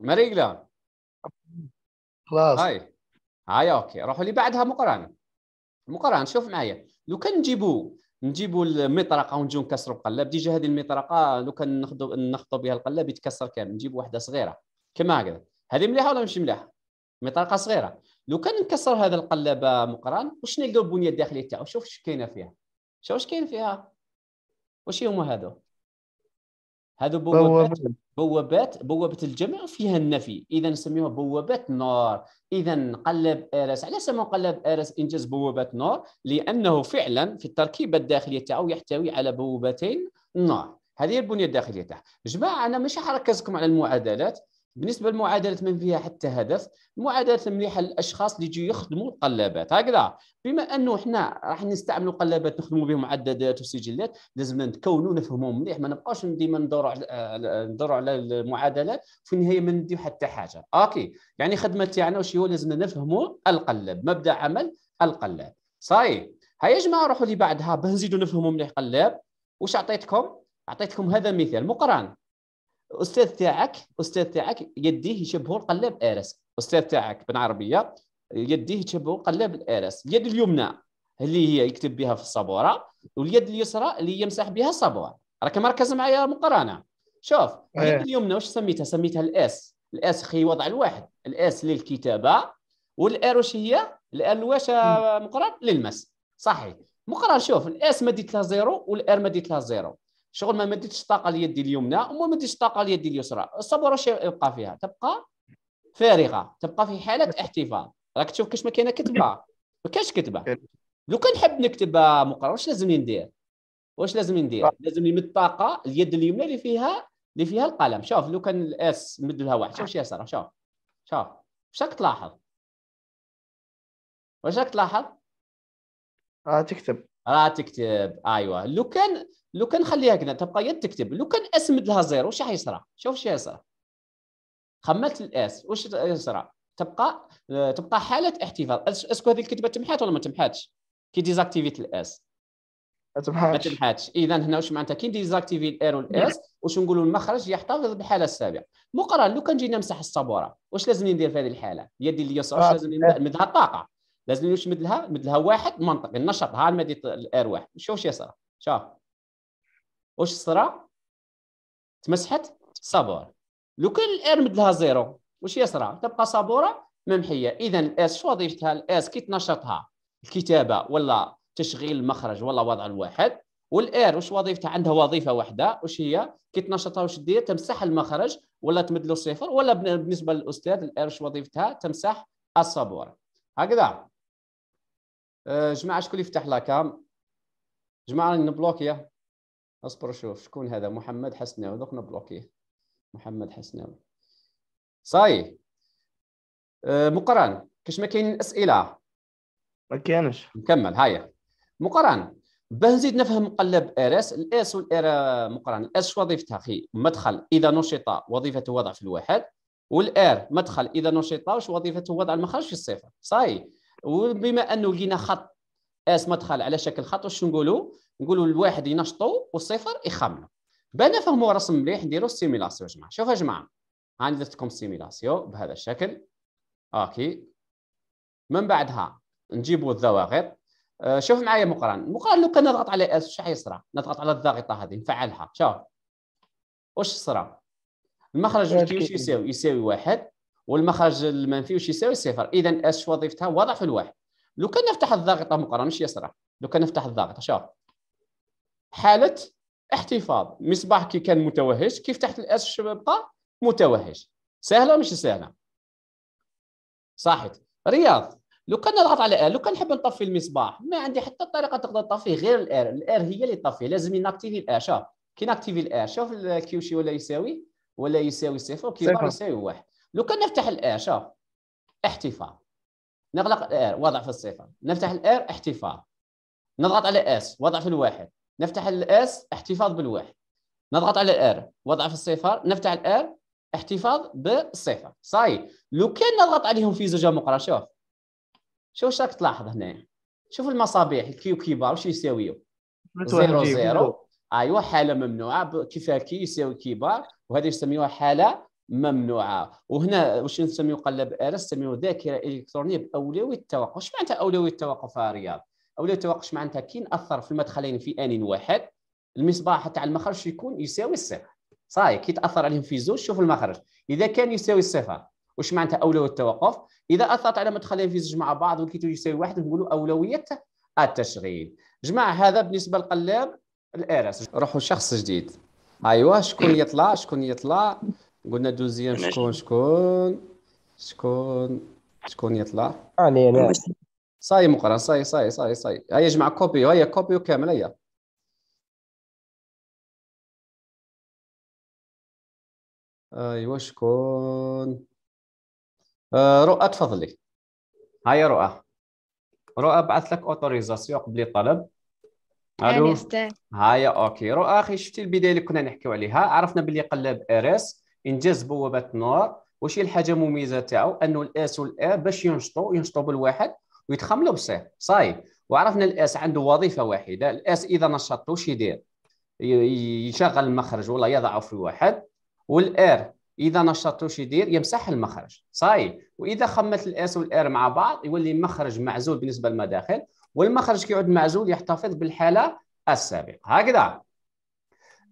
مريقلا خلاص هاي هاي اوكي روحوا لي بعدها مقران مقران شوف معايا لو كان نجيبوا نجيبوا المطرقه ونجيو نكسروا القلاب ديجا هذه المطرقه لو كان ناخذ نخطو بها القلاب يتكسر كامل نجيب واحده صغيره كما هكذا هذه مليحه ولا ماشي مليحه مطرقه صغيره لو كان نكسر هذا القلب مقران وشنو نلقاو البنيه الداخليه تاعو شوف واش كاينه فيها شوف واش كاين فيها واش هما هذو هذو بوابات بوابات بوابه الجمع فيها النفي اذا نسميوها بوابات نار اذا نقلب ارس على سمى قلب ارس انجاز بوابات نار لانه فعلا في التركيبه الداخليه تاعو يحتوي على بوابتين نار هذه البنيه الداخليه تاعها جماعه انا مش حركزكم على المعادلات بالنسبه لمعادله ما فيها حتى هدف المعادله مليحه للاشخاص اللي يجوا يخدموا القلابات هكذا بما انه حنا راح نستعملوا قلابات نخدموا بهم عدادات وسجلات لازمنا نتكونوا نفهموا مليح ما نبقاوش ديما ندوروا على ندوروا على المعادلات في النهايه ما نديو حتى حاجه اوكي يعني خدمه تاعنا واش هو لازمنا نفهموا القلاب مبدا عمل القلاب صاي هيا يا جماعه روحوا لي بعدها بنزيدوا نفهموا مليح قلاب واش عطيتكم عطيتكم هذا مثال مقرن الاستاذ تاعك الاستاذ تاعك يديه يشبهوا القلاب الارس الاستاذ تاعك بالعربيه يديه يشبهوا قلاب الارس اليد اليمنى اللي هي يكتب بها في الصبوره واليد اليسرى اللي يمسح بها الصبوره راك مركز معايا مقارنه شوف إيه. اليد اليمنى واش سميتها سميتها الاس الاس خي وضع الواحد الاس للكتابه والار واش هي الار واش مقرن للمس صحيح مقرن شوف الاس مديت لها زيرو والار مديت لها زيرو شغل ما مديتش الطاقه اليد اليمنى وما مديتش الطاقه اليد اليسرى الصبر واش يبقى فيها تبقى فارغه تبقى في حاله احتفاظ راك تشوف كاش ما كاينه كتبه ما كاينش كتبه لو كان نحب نكتب مقرر واش لازمني ندير واش لازم ندير لازم نمد الطاقه اليد اليمنى اللي فيها اللي فيها القلم شوف لو كان الاس مد لها واحد شوف شي يسرى شوف شوف واش راك تلاحظ واش راك تلاحظ اه تكتب راه تكتب ايوا لو كان لو كان خليها هكذا تبقى يد تكتب لو كان اسمد لها زيرو واش حيصرى شوف شو حيصرى خملت الاس واش يصرى تبقى تبقى حاله احتفاظ اسكو هذه الكتبه تمحات ولا ما تمحاتش كي ديزاكتيفيت الاس ما تمحاتش اذا هنا واش معناتها كي ديزاكتيفي الار والاس نعم. واش نقولوا المخرج يحتفظ بالحاله السابقه مقارنه لو كان جينا نمسح الصبوره واش لازم ندير في هذه الحاله يدي اليسرى آه. واش لازم نمدها الطاقه لازم نشمد لها نمد لها واحد منطق النشاط ها المادة الارواح نشوف شي صرا شوف واش صرا تمسحت صابور لو كان الار مد لها زيرو واش يصرا تبقى صابوره ممحيه اذا الاس شو وظيفتها الاس كي تنشطها الكتابه ولا تشغيل المخرج ولا وضع الواحد والار واش وظيفتها عندها وظيفه واحده واش هي كي تنشطها واش دير تمسح المخرج ولا تمد له صفر ولا بالنسبه للاستاذ الار واش وظيفتها تمسح الصابوره هكذا آه، جماعه شكون اللي فتح لاكام جماعه راني نبلوكيا اصبر شوف شكون هذا محمد حسناوي دوك نبلوكيه محمد حسناوي صاي آه، مقرن كاش ما كاين اسئله ما كانش نكمل هيا مقرن باه نزيد نفهم مقلب ار اس الاس والار مقرن الاس وظيفتها خي مدخل اذا نشط وظيفته وضع في الواحد والار مدخل اذا نشط واش وظيفته وضع المخرج في الصفر صاي وبما انه لقينا خط اس مدخل على شكل خط واش نقولوا نقولوا الواحد ينشطوا والصفر يخمنوا بان فهموا الرسم مليح نديروا السيميلاسيون يا جماعه شوفوا يا جماعه هاني درت لكم السيميلاسيون بهذا الشكل اوكي من بعدها نجيبوا الضواغط آه، شوف معايا مقرن مقرن لو كان نضغط على اس واش حيصرى نضغط على الضاغطه هذه نفعلها شوف واش صرى المخرج واش يساوي يساوي واحد والمخرج المنفي واش يساوي صفر اذا اش وظيفتها وضع في الواحد لو كان نفتح الضاغطه مقارنه مش يسرى لو كان نفتح الضاغطه شوف حاله احتفاظ مصباح كي كان متوهج كيف تحت الاس بقى متوهج سهله مش سهله صحيت رياض لو كان نضغط على ار لو كان نحب نطفي المصباح ما عندي حتى طريقه تقدر تطفيه غير الار الار هي اللي تطفيه لازم ناكتيفي الار شوف كي ناكتيفي الار شوف الكيوشي ولا يساوي ولا يساوي صفر كي يساوي واحد لو كان نفتح الاير شوف احتفاظ نغلق الاير وضع في الصفر نفتح الاير احتفاظ نضغط على اس وضع في الواحد نفتح الاس احتفاظ بالواحد نضغط على ار وضع في الصفر نفتح الار احتفاظ بالصفر صاي لو كان نضغط عليهم في زوج مقرا شوف شوف واش راك تلاحظ هنا شوف المصابيح الكيو بار واش يساويو زيرو زيرو ايوا حاله ممنوعه كيفها كي يساوي كبار وهذه يسميوها حاله ممنوعه وهنا واش نسميه قلب ارس نسميه ذاكره الكترونيه باولويه التوقف واش معناتها اولويه التوقف يا رياض اولويه التوقف معناتها كي ناثر في المدخلين في ان واحد المصباح تاع المخرج يكون يساوي الصفر صاي كي تاثر عليهم في زوج شوف المخرج اذا كان يساوي الصفر واش معناتها اولويه التوقف اذا اثرت على مدخلين في زوج مع بعض وكي يساوي واحد نقولوا اولويه التشغيل جماعه هذا بالنسبه للقلاب الارس روحوا شخص جديد ايوا شكون يطلع شكون يطلع قلنا دوزيام شكون شكون شكون شكون يطلع انا انا صاي مقرا صاي صاي صاي صاي هيا جمع كوبي هيا كوبي كامل هيا ايوا شكون آه رؤى تفضلي هيا رؤى رؤى بعث لك اوتوريزاسيون قبل طلب الو هيا اوكي رؤى اخي شفتي البدايه اللي كنا نحكيو عليها عرفنا باللي قلب ار اس انجاز بوابه النار وشي الحاجه مميزه تاعو انه الاس والاي باش ينشطوا ينشطوا بالواحد ويتخملوا بصح صاي وعرفنا الاس عنده وظيفه واحده الاس اذا نشطوا واش يدير يشغل المخرج ولا يضعه في واحد والار اذا نشطوا واش يدير يمسح المخرج صاي واذا خمت الاس والار مع بعض يولي المخرج معزول بالنسبه للمداخل والمخرج كيعود معزول يحتفظ بالحاله السابقه هكذا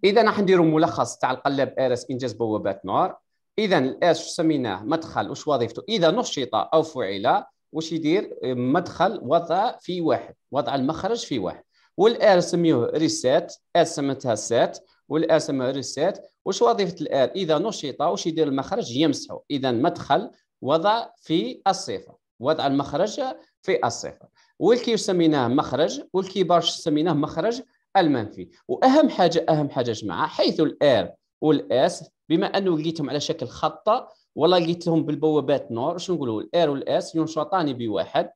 اذا راح نديروا ملخص تاع القلاب ارس انجاز بوابات نار اذا شو سميناه مدخل وش وظيفته اذا نشط او فعل وش يدير مدخل وضع في واحد وضع المخرج في واحد والار سميوه ريسيت اس سميتها سات والار سميوه ريسيت وش وظيفه الار اذا نشط وش يدير المخرج يمسحه اذا مدخل وضع في الصفه وضع المخرج في الصفه والكي سميناه مخرج والكي بارش سميناه مخرج المنفي واهم حاجه اهم حاجه جماعه حيث الار والاس بما انه لقيتهم على شكل خطه ولا لقيتهم بالبوابات نور شنو نقولوا الار والاس ينشطان بواحد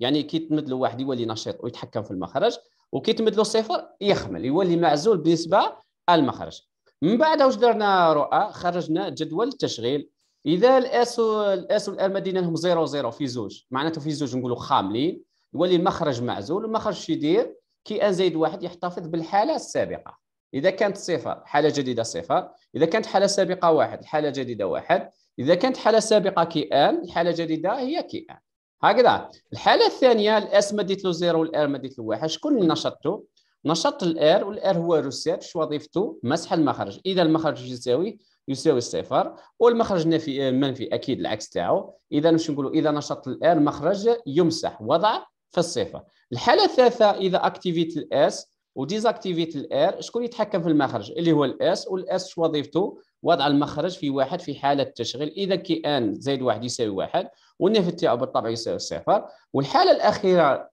يعني كي تمدلو واحد يولي نشيط ويتحكم في المخرج وكي تمدلو صفر يخمل يولي معزول بالنسبه المخرج من بعد واش درنا رؤى خرجنا جدول التشغيل اذا الاس الاس والار مدينا لهم 0 0 في زوج معناته في زوج نقولوا خاملين يولي المخرج معزول المخرج شو يدير كي زائد واحد يحتفظ بالحاله السابقه اذا كانت صفر حاله جديده صفر اذا كانت حاله سابقه واحد حاله جديده واحد اذا كانت حاله سابقه كيان الحاله الجديده هي كيان هكذا الحاله الثانيه الاس مديت له زيرو والار مديت له واحد شكون اللي نشطته نشطت الار والار هو ريسيرش وظيفته مسح المخرج اذا المخرج يساوي يساوي صفر والمخرج منفي اكيد العكس تاعو اذا واش نقولوا اذا نشط الار المخرج يمسح وضع في الصفر الحاله الثالثه اذا اكتيفيت الاس وديزاكتيفيت الار شكون يتحكم في المخرج اللي هو الاس والاس شو وظيفته وضع المخرج في واحد في حاله التشغيل اذا كي ان زائد واحد يساوي واحد والنفذ تاعو بالطبع يساوي صفر والحاله الاخيره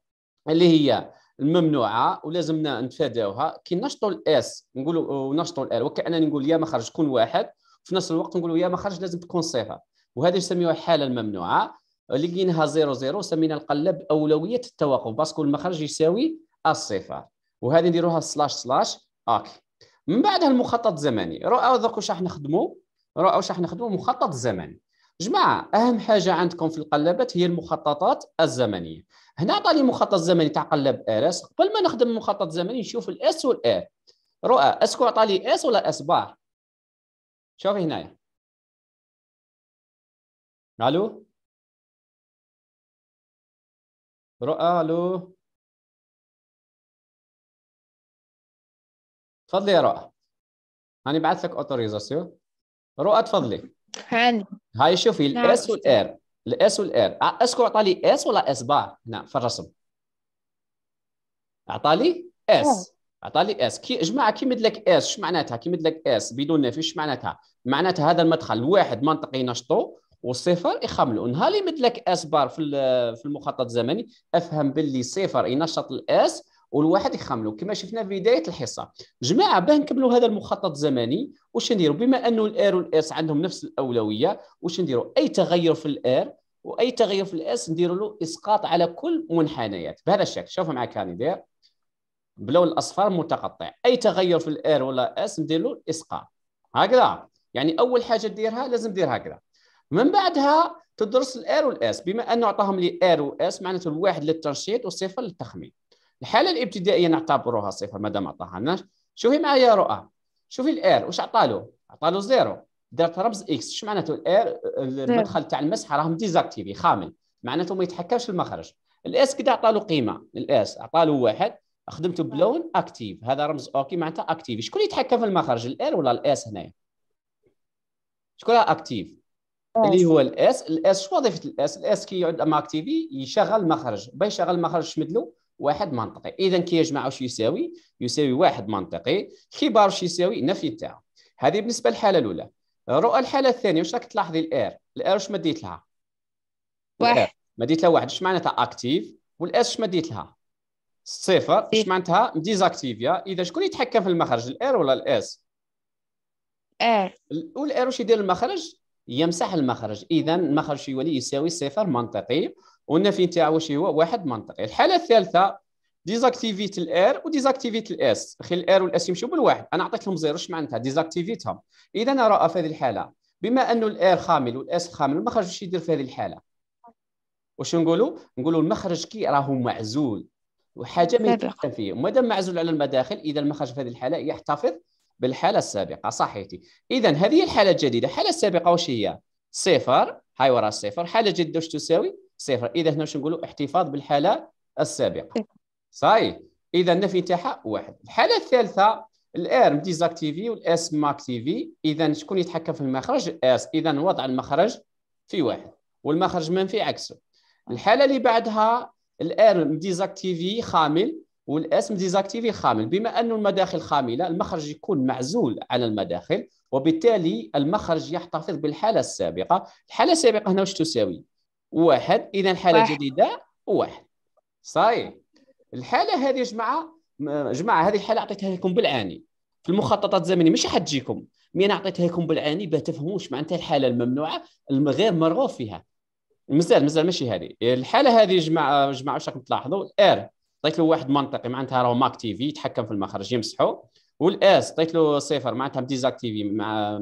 اللي هي الممنوعه ولازمنا نتفاداوها كي نشطوا الاس نقولوا ونشطوا الار وكاننا نقول يا مخرج كون واحد في نفس الوقت نقولوا يا مخرج لازم تكون صفر وهذه يسميوها الحاله الممنوعه لقيناها زيرو زيرو سمينا القلب اولويه التوقف باسكو المخرج يساوي الصفر وهذه نديروها سلاش سلاش اوكي من بعدها المخطط الزمني راه دوك واش راح نخدموا راه واش راح نخدموا مخطط زمني جماعه اهم حاجه عندكم في القلابات هي المخططات الزمنيه هنا عطاني مخطط زمني تاع قلب اس قبل ما نخدم مخطط زمني نشوف الاس والار رؤى اسكو عطاني اس ولا اس بار شوفي هنايا الو رؤى الو تفضلي يا رؤى هاني بعت لك اوتوريزاسيون رؤى تفضلي هاني هاي شوفي الاس نعم. والار الاس والار اسكو اعطالي اس ولا اس بار هنا نعم، في الرسم اعطالي اس نعم. اعطالي اس كي جماعه كي مدلك اس شو معناتها كي مدلك اس بدون نفي شو معناتها معناتها هذا المدخل واحد منطقي نشطو والصفر يخملوا نهار اللي يمد لك اس بار في في المخطط الزمني افهم باللي صفر ينشط الاس والواحد يخملوا كما شفنا في بدايه الحصه جماعه باه نكملوا هذا المخطط الزمني واش نديروا بما انه الار والاس عندهم نفس الاولويه واش نديروا اي تغير في الار واي تغير في الاس نديروا له اسقاط على كل منحنيات بهذا الشكل شوف معاك هاني داير بلون الاصفر متقطع اي تغير في الار ولا اس ندير له اسقاط هكذا يعني اول حاجه ديرها لازم دير هكذا من بعدها تدرس الار والاس بما انه عطاهم لي ار واس معناته الواحد للتنشيط والصفر للتخمين الحاله الابتدائيه نعتبروها صفر مادام لنا شوفي معايا رؤى شوفي الار واش عطالو عطالو زيرو درت رمز اكس شو معناته الار المدخل تاع المسح راهم ديزاكتيفي خامل معناته ما يتحكمش المخرج الاس كده عطالو قيمه الاس عطالو واحد خدمته بلون اكتيف هذا رمز اوكي معناته اكتيف شكون يتحكم في المخرج الار ولا الاس هنايا شكون اكتيف اللي آه. هو الاس الاس شو وظيفه الاس الاس كي يعد ام اكتيفي يشغل مخرج بيشغل المخرج شمدلو واحد منطقي اذا كي يجمع واش يساوي يساوي واحد منطقي خبار واش يساوي نفي تاعو هذه بالنسبه للحاله الاولى رؤى الحاله الثانيه واش راك تلاحظي الار الار واش مديت لها واحد مديت لها واحد اش معناتها اكتيف والاس اش مديت لها صفر اش معناتها ديزاكتيفيا اذا شكون يتحكم في المخرج الار ولا الاس ار والار واش يدير المخرج يمسح المخرج اذا المخرج يولي يساوي صفر منطقي والنفي نتاعو واش هو واحد منطقي الحاله الثالثه ديزاكتيفيت الار وديزاكتيفيت الاس خلي الار والاس يمشيو بالواحد انا عطيتهم زيرو اش معناتها ديزاكتيفيتهم اذا اراى في هذه الحاله بما انه الار خامل والاس خامل المخرج واش يدير في هذه الحاله واش نقولوا نقولوا المخرج كي راهو معزول وحاجه ما يتحكم فيه ومادام معزول على المداخل اذا المخرج في هذه الحاله يحتفظ بالحالة السابقة صحيتي إذا هذه الحالة الجديدة الحالة السابقة واش هي صفر هاي وراء الصفر حالة جديدة واش تساوي صفر إذا هنا واش نقولوا احتفاظ بالحالة السابقة صحيح إذا النفي تاعها واحد الحالة الثالثة الار ديزاكتيفي والاس ماكتيفي اذا شكون يتحكم في المخرج اس اذا وضع المخرج في واحد والمخرج منفي عكسه الحاله اللي بعدها الار ديزاكتيفي خامل والاسم ديزاكتيفي خامل بما انه المداخل خاملة المخرج يكون معزول عن المداخل وبالتالي المخرج يحتفظ بالحالة السابقة الحالة السابقة هنا واش تساوي واحد إذا الحالة الجديدة واحد صحيح الحالة هذه يا جماعة جماعة هذه الحالة عطيتها لكم بالعاني في المخططات الزمنية ماشي حتجيكم مي انا عطيتها لكم بالعاني باه تفهموا واش معناتها الحاله الممنوعه الغير مرغوب فيها مازال مازال ماشي هذه الحاله هذه جماعه جماعه واش راكم تلاحظوا الار عطيت له واحد منطقي معناتها راهو ماك تي في يتحكم في المخرج يمسحه والاس عطيت له صفر معناتها ديزاكتيفي مع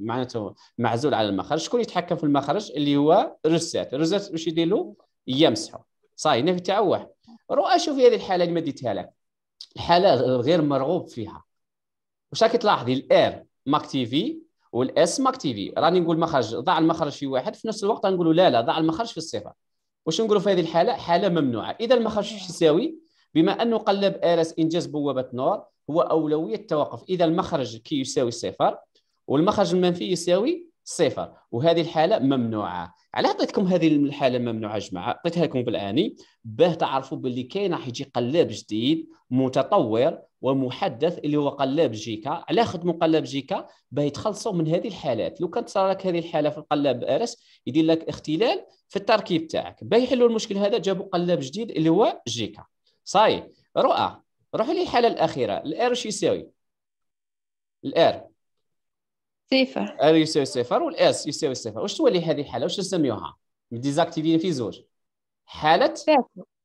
معناته معزول على المخرج شكون يتحكم في المخرج اللي هو رسات رسات واش يدير له يمسحه صاي نفي تاع واحد روح شوف هذه الحاله اللي مديتها لك حاله غير مرغوب فيها واش راك تلاحظي الار ماكتيفي والاس ماكتيفي راني نقول مخرج ضاع المخرج في واحد في نفس الوقت نقول له لا لا ضاع المخرج في الصفر واش نقولوا في هذه الحاله حاله ممنوعه اذا المخرج يساوي بما انه قلب آلة انجاز بوابه نور هو اولويه التوقف اذا المخرج كي يساوي صفر والمخرج المنفي يساوي صفر وهذه الحاله ممنوعه على عطيتكم هذه الحاله ممنوعه جماعه عطيتها لكم بالاني باه تعرفوا باللي كاين راح يجي قلاب جديد متطور ومحدث اللي هو قلاب جيكا على خدموا قلاب جيكا باه يتخلصوا من هذه الحالات لو كانت صار لك هذه الحاله في القلاب ارس يدير لك اختلال في التركيب تاعك باه يحلوا المشكل هذا جابوا قلاب جديد اللي هو جيكا صاي رؤى روحوا للحاله الاخيره الار شو يساوي الار صفر ار يساوي صفر والاس يساوي صفر واش تولي هذه الحاله واش نسميوها ديزاكتيفي في زوج حاله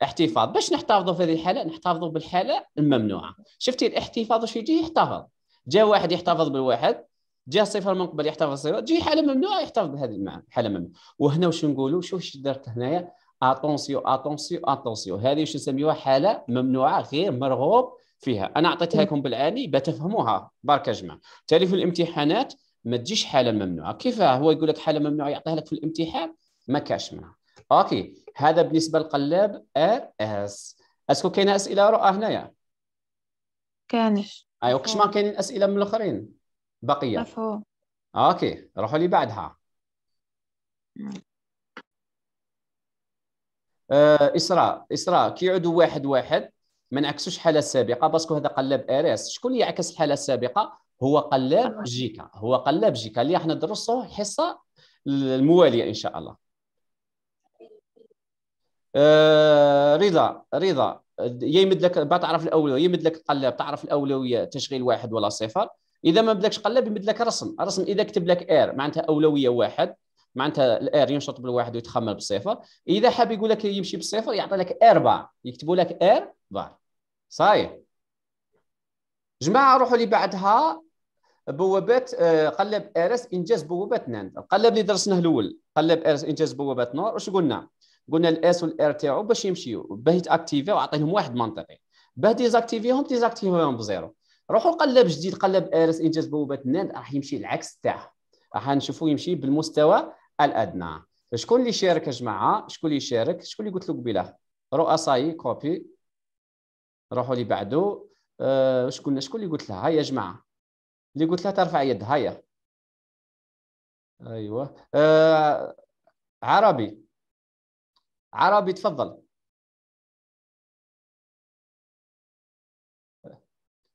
احتفاظ باش نحتفظوا في هذه الحاله نحتفظوا بالحاله الممنوعه شفتي الاحتفاظ واش يجي يحتفظ جاء واحد يحتفظ بالواحد جاء صفر من قبل يحتفظ صفر تجي حاله ممنوعه يحتفظ بهذه المعنى حاله ممنوعه وهنا واش نقولوا شوف واش درت هنايا اتونسيو اتونسيو اتونسيو هذه واش نسميوها حاله ممنوعه غير مرغوب فيها انا عطيتها لكم بالعاني بتفهموها برك يا جماعه تالي في الامتحانات ما تجيش حاله ممنوعه كيف هو يقول لك حاله ممنوعه يعطيها لك في الامتحان ما كاش منها اوكي هذا بالنسبه للقلاب ار اس اسكو كاينه اسئله رؤى هنايا كانش ايوا كش ما كاينين اسئله من الاخرين بقيه مفهوم اوكي روحوا لي بعدها آه اسراء اسراء كيعودوا واحد واحد ما نعكسوش الحاله السابقه باسكو هذا قلاب ار اس شكون اللي يعكس الحاله السابقه هو قلاب جيكا هو قلاب جيكا اللي احنا درسوه الحصه المواليه ان شاء الله رضا آه، رضا رضا يمد لك بتعرف الاولويه يمد لك قلب تعرف الاولويه تشغيل واحد ولا صفر اذا ما مدلكش قلب يمد لك رسم رسم اذا كتب لك ار معناتها اولويه واحد معناتها الار ينشط بالواحد ويتخمل بالصفر اذا حاب يقول لك يمشي بالصفر يعطي لك ار بار يكتبوا لك ار بار صاي جماعه روحوا اللي بعدها بوابات آه، قلب ارس انجاز بوابات ناند القلب اللي درسناه الاول قلب ارس انجاز بوابات نور واش قلنا قلنا الاس والار تاعو باش يمشيو باه يتاكتيفي وعطيهم واحد منطقي باه ديزاكتيفيهم ديزاكتيفيهم بزيرو روحوا قلب جديد قلب ارس انجاز بوابه الناد راح يمشي العكس تاعها راح نشوفوا يمشي بالمستوى الادنى شكون اللي شارك يا جماعه شكون اللي شارك شكون اللي قلت له قبيله رؤساي كوبي روحوا اللي بعدو أه شكون شكون اللي قلت لها هيا يا جماعه اللي قلت لها ترفع يد هيا ايوه أه عربي عربي تفضل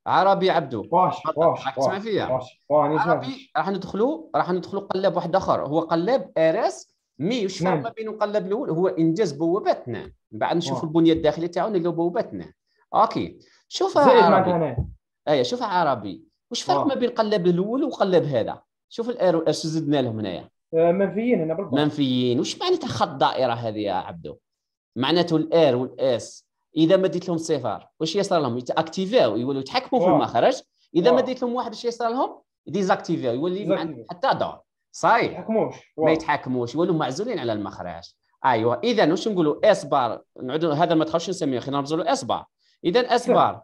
عربي عبدو واش واش واش فيا عربي راح ندخلوا راح ندخلوا قلاب واحد اخر هو قلاب اس مي واش ما بين القلاب الاول هو انجاز بواباتنا من بعد نشوف البنيه الداخليه تاعو نلقاو بواباتنا اوكي شوف عربي اي أيوة، شوف عربي واش فرق ما بين القلاب الاول وقلاب هذا شوف الار اس زدنا لهم هنايا آه، منفيين هنا بالضبط منفيين وش معناتها خط دائره هذه يا عبدو معناته الار والاس اذا ما ديت لهم صفر واش يصير لهم يتاكتيفيو يولوا يتحكموا في المخرج اذا ما ديت لهم واحد واش يصير لهم ديزاكتيفيو يولي حتى دور صاي ما يتحكموش ما يتحكموش يولوا معزولين على المخرج ايوه اذا واش نقولوا اس بار نعود هذا ما تخافش نسميه خلينا نرمزوا له اس بار اذا اس بار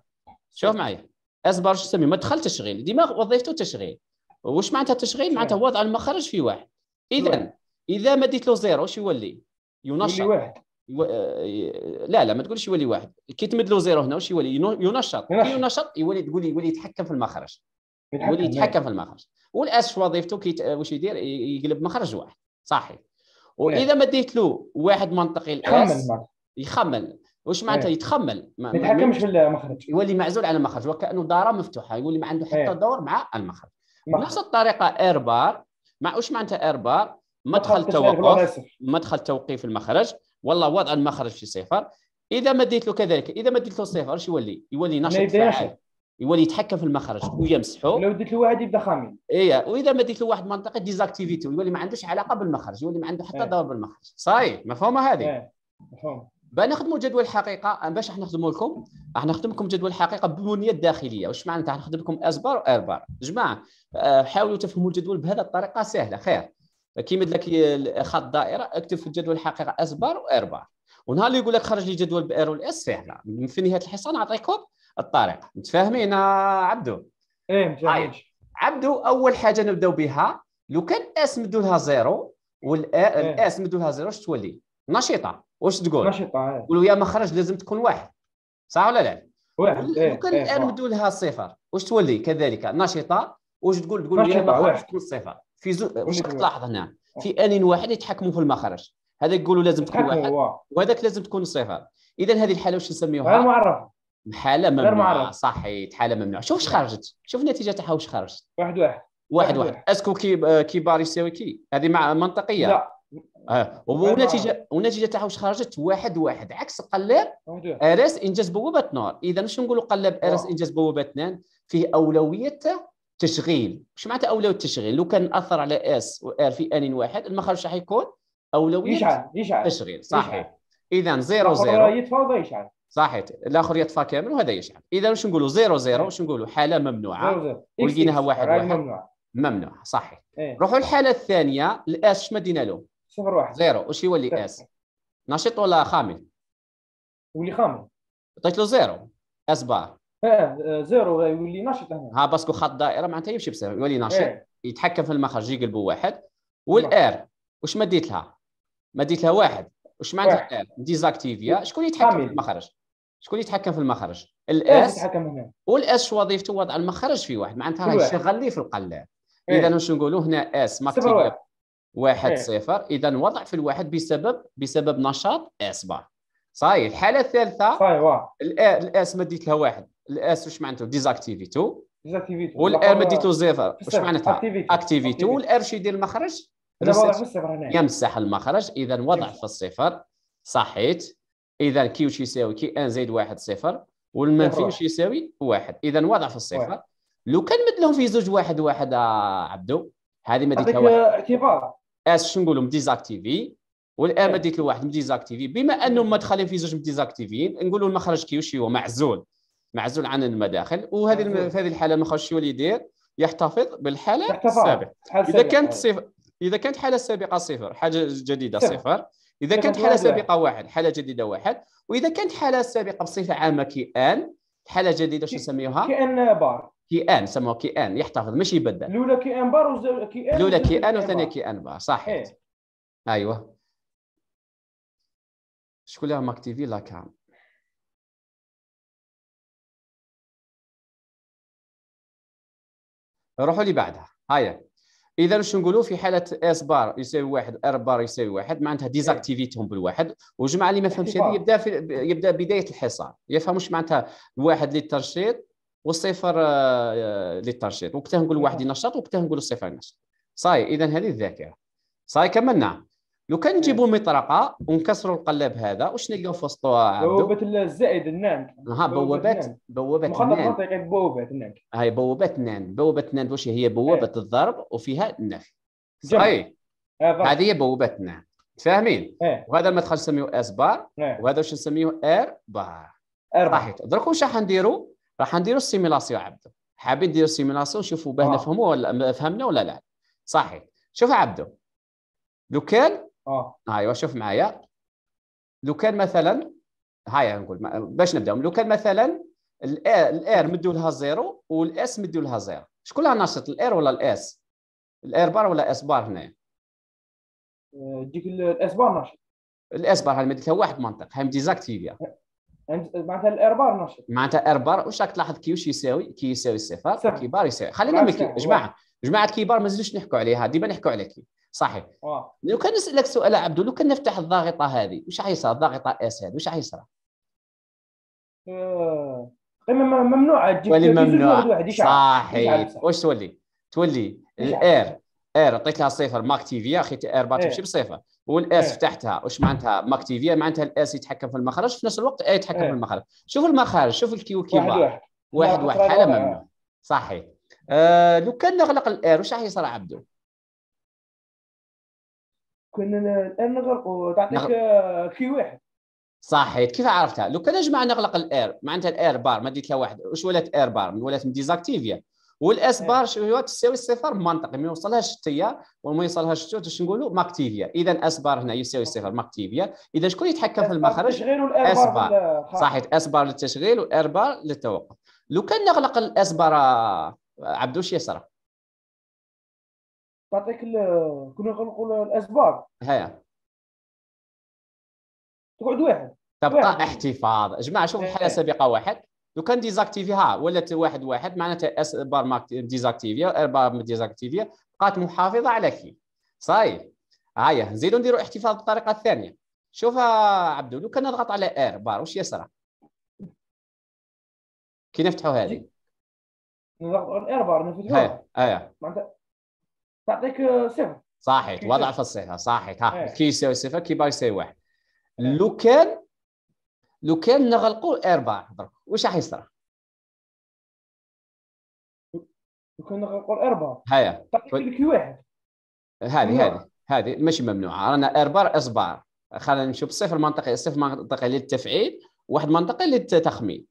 شوف معايا اس بار شو نسميه ما دخل تشغيل ديما وظيفته تشغيل واش معناتها التشغيل معناتها وضع المخرج في واحد اذا اذا ما ديت له زيرو شو يولي؟ ينشط يولي واحد يو... آه، لا لا ما تقولش يولي واحد كي تمد له زيرو هنا واش يولي ينشط كي ينشط يولي تقول يولي يتحكم في المخرج يولي يتحكم في المخرج والاس وظيفته كي آه، واش يدير يقلب مخرج واحد صحيح واذا ما ديت له واحد منطقي الاس يخمل واش إيه. معناتها يتخمل ما يتحكمش في المخرج يولي معزول على المخرج وكانه داره مفتوحه يولي ما عنده حتى إيه. دور مع المخرج بنفس الطريقه اير بار مع واش معناتها اير بار مدخل توقف مدخل توقيف المخرج والله وضع المخرج في صفر اذا مديت له كذلك اذا مديت له صفر ايش يولي؟ يولي نشط فعال يولي يتحكم في المخرج ويمسحه لو ديت له واحد يبدا خامل اي واذا مديت له واحد منطقه ديزاكتيفيتي يولي ما عندوش علاقه بالمخرج يولي ما عنده حتى دور إيه. بالمخرج صحيح مفهومه هذه؟ إيه، مفهوم بعد نخدموا جدول الحقيقه باش راح نخدموا لكم راح نخدم لكم جدول الحقيقه بالبنيه الداخليه واش معناتها راح نخدم لكم اس ازبار واربار جماعه آه، حاولوا تفهموا الجدول بهذه الطريقه سهله خير كيمد لك خط دائره اكتب في الجدول الحقيقه اس ازبار واربار ونهار اللي يقول لك خرج لي جدول بار والاس سهله في نهايه الحصه نعطيكم الطريقه متفاهمين آه، عبدو ايه طيب. عبدو اول حاجه نبداو بها لو كان اس مدولها زيرو والاس إيه. مدولها زيرو واش تولي نشيطه واش تقول؟ نشطه قولوا يا مخرج لازم تكون واحد صح ولا لا؟ واحد إيه كان إيه، الان ندوا لها صفر واش تولي كذلك نشطه واش تقول تقول يا مخرج تكون صفر في زو... واش تلاحظ هنا في ان واحد يتحكموا في المخرج هذاك يقولوا لازم تكون واحد وهذاك لازم تكون صفر اذا هذه الحاله واش نسميوها؟ غير معرف حاله ممنوعه صحيت حاله ممنوعه شوف واش خرجت شوف النتيجه تاعها واش خرجت واحد واحد واحد واحد, واحد. اسكو كي كبار يساوي كي هذه منطقيه لا اه ونتيجه والنتيجه تاعها واش خرجت واحد واحد عكس قلاب ارس انجاز بوابه نار اذا واش نقولوا قلاب ارس انجاز بوابه اثنان فيه اولويه تشغيل واش معناتها اولويه التشغيل لو كان اثر على اس وار في ان واحد المخرج راح يكون اولويه يشعل يشعل تشغيل صحيح اذا زيرو زيرو يتفاضى يشعل صحيح الاخر يطفى كامل وهذا يشعل اذا واش نقولوا زيرو زيرو واش نقولوا حاله ممنوعه ولقيناها واحد واحد ممنوع صحيح إيه. روحوا الحاله الثانيه الاس شنو مدينا له صفر واحد زيرو واش يولي اس نشيط ولا خامل يولي خامل عطيت له زيرو اس بار إيه، اه زيرو يولي إيه، نشيط هنا ها باسكو خط دائره معناتها يمشي بسرعه يولي نشيط إيه. يتحكم في المخرج يقلبه واحد والار واش مديت لها مديت لها واحد واش معناتها الار ديزاكتيفيا شكون يتحكم خامل. في المخرج شكون يتحكم في المخرج الاس إيه، يتحكم هنا والاس وظيفته وضع المخرج في واحد معناتها راه يشغل لي في القلاب إيه. اذا واش نقولوا هنا اس ماكتيفيا واحد صفر اذا وضع في الواحد بسبب بسبب نشاط اصبع صاي الحاله الثالثه صاي الاس مديت لها واحد الاس واش معناته ديزاكتيفيتو ديزاكتيفيتو والار مديتو زيفر واش معناتها اكتيفيتو والار شي يدير المخرج يمسح المخرج اذا وضع في الصفر صحيت اذا كي واش يساوي كي ان زائد واحد صفر والمنفي واش يساوي واحد اذا وضع في الصفر لو كان مد لهم في زوج واحد واحد آه، عبدو هذه ما ديتها واحد اعتبار اس شنو نقولوا مديزاكتيفي ما إيه. ديت لواحد مديزاكتيفي بما انهم مدخلين إيه. في زوج مديزاكتيفيين نقولوا المخرج كيوش هو معزول معزول عن المداخل وهذه في هذه الحاله المخرج شنو يدير يحتفظ بالحاله السابقه اذا كانت صفر اذا كانت حاله سابقه صفر حاجه جديده صفر اذا كانت حاله سابقه واحد حاله جديده واحد واذا كانت حاله سابقه بصفه عامه كي ان حاله جديده شو نسميوها ان بار كي ان سموه كي ان يحتفظ مش يبدل الاولى ان بار كي ان الاولى ان والثانيه ان بار صح إيه. ايوه شكون اللي ماكتيفي لا كام روحوا لي بعدها هيا اذا شنو نقولوا في حاله اس بار يساوي واحد ار بار يساوي واحد معناتها ديزاكتيفيتهم إيه. بالواحد والجماعه اللي ما فهمش هذه يبدا في يبدا بدايه الحصان واش معناتها الواحد للترشيط والصفر آه، للترشيط وقتها نقول واحد نعم. ينشط وقتها نقول الصفر ينشط صاي اذا هذه الذاكره صاي كملنا لو كان نعم. نجيبوا مطرقه ونكسروا القلاب هذا واش نلقاو في وسطها بوابه الزائد النان ها بوابات بوابات النان بوابات النان هاي بوابات النان بوابات النان واش هي بوابه إيه. الضرب وفيها النفي صاي آه، هذه هي بوابه النان فاهمين ايه. وهذا المدخل نسميه اس بار ايه. وهذا واش نسميه ار بار ار بار درك واش راح نديروا راح نديروا السيميلاسيون عبدو حابين نديروا السيميلاسيون نشوفوا باه نفهموا ولا فهمنا ولا لا صحيح شوف عبدو لو كان اه, آه، ايوا شوف معايا لو كان مثلا هاي نقول باش نبداو لو كان مثلا الار مدوا لها زيرو والاس مدوا لها زيرو شكون اللي ناشط الار ولا الاس الار بار ولا اس بار هنا ديك آه، الاس بار ناشط الاس بار هاي مدتها واحد منطق هاي مديزاكتيفيا معناتها الاربار نشط معناتها اربار واش راك تلاحظ كيوش يساوي كي يساوي صفر كبار يساوي خلينا من جماعه جماعه كبار ما نزيدوش نحكوا عليها ديما نحكوا على كي صحيح واه. لو كان نسالك سؤال عبدو لو كان نفتح الضاغطه هذه واش راح يصير الضاغطه اس هذه واش راح يصير؟ قيمه ممنوعه تجيب ممنوعه صحيح واش تولي؟ تولي الاير اير اعطيتها صفر ماكتيفيا اخذت اير بار تمشي بصفر والاس إيه. فتحتها واش معناتها في معناتها الاس يتحكم في المخرج في نفس الوقت اي يتحكم إيه. في المخرج شوف المخارج شوف الكيو كي واحد واحد واحد, واحد. حاله ممنوع صحيح آه لو كان نغلق الاير واش راح يصير عبدو؟ كنا الان نغلق تعطيك كي آه، واحد صحيح كيف عرفتها؟ لو كان يا جماعه نغلق الاير معناتها الاير بار ما ديت لها واحد واش ولات اير بار ولات ديزاكتيفيا والاس بار إيه. هو تساوي الصفر منطقي ما يوصلهاش حتى هي وما يوصلهاش حتى باش نقولوا ماكتيفيا اذا اس بار هنا يساوي الصفر ماكتيفيا اذا شكون يتحكم في المخرج اس بار صحيح اس بار للتشغيل وار بار للتوقف لو كان نغلق الاس بار عبدو شي يصرى تعطيك كنا نغلقوا الاس بار هيا تقعد واحد تبقى واحد. احتفاظ جماعه شوف الحاله إيه. سابقه واحد لو كان ديزاكتيفيها ولات واحد واحد معناتها اس بار ماك ديزاكتيفيا ار بار ديزاكتيفيا بقات محافظه على كي صاي هيا نزيدو نديرو احتفاظ بالطريقه الثانيه شوف عبدو لو كان نضغط على ار بار واش يصرى كي نفتحو هذه نضغط على ار بار نفتحوها ايا معناتها تعطيك صفر صحيح وضع في الصفر صحيح ها كي يساوي صفر كي باغي يساوي واحد لو كان لو كان نغلقوا اربع درك واش راح يصرى لو كان نغلقوا الاربع هيا طيب، كي واحد هذه هذه هذه ماشي ممنوعه رانا اربع اصبار خلينا نمشيو بالصفر منطقي الصفر منطقي للتفعيل واحد منطقي للتخمين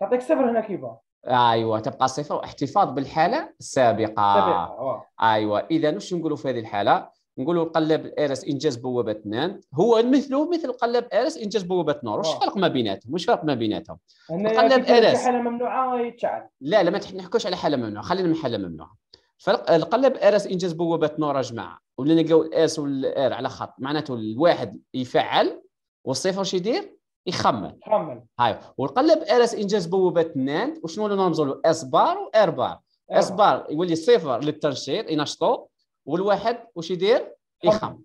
تعطيك صفر هنا كيفا ايوه تبقى صفر واحتفاظ بالحاله السابقه السابقة. ايوه اذا واش نقولوا في هذه الحاله نقولوا القلاب الارس انجاز بوابه اثنان هو مثله مثل قلاب ارس انجاز بوابه نور واش الفرق ما بيناتهم واش الفرق ما بيناتهم القلاب ارس حاله ممنوعه آه، يتشعل لا لا ما نحكوش على حاله ممنوعه خلينا من حاله ممنوعه فرق القلاب ارس انجاز بوابه نور يا جماعه ولا نلقاو الاس والار على خط معناته الواحد يفعل والصفر واش يدير يخمن يخمن هاي والقلب ارس انجاز بوابه اثنان وشنو نرمزوا له اس بار وار بار اس بار يولي صفر للتنشيط ينشطوا والواحد واش يدير يخم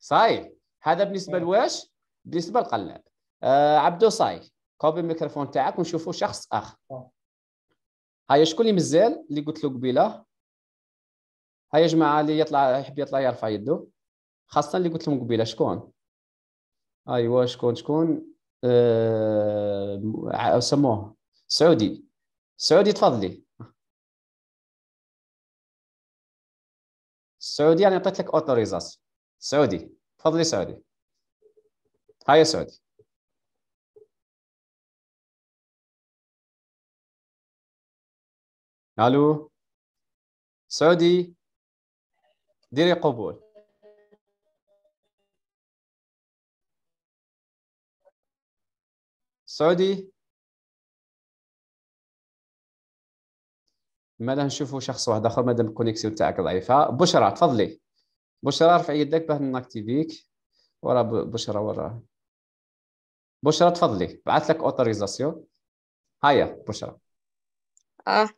صاي هذا بالنسبه إيه. لواش بالنسبه للقلاب آه عبدو صاي كوبي الميكروفون تاعك ونشوفوا شخص اخر آه. هيا شكون اللي مازال اللي قلت له قبيله هيا جماعه اللي يطلع يحب يطلع يرفع يده خاصه اللي قلت لهم قبيله شكون ايوا شكون شكون آه سموه سعودي سعودي تفضلي سعودي يعني اعطيت لك اوثوريزاسيون سعودي تفضلي سعودي هاي سعودي الو سعودي ديري قبول سعودي مالا نشوفوا شخص واحد اخر مادام الكونيكسيون تاعك ضعيفه بشرى تفضلي بشرى رفع يدك باه ناكتيفيك ورا بشرى ورا بشرى تفضلي بعث لك اوتوريزاسيون هيا بشرى اه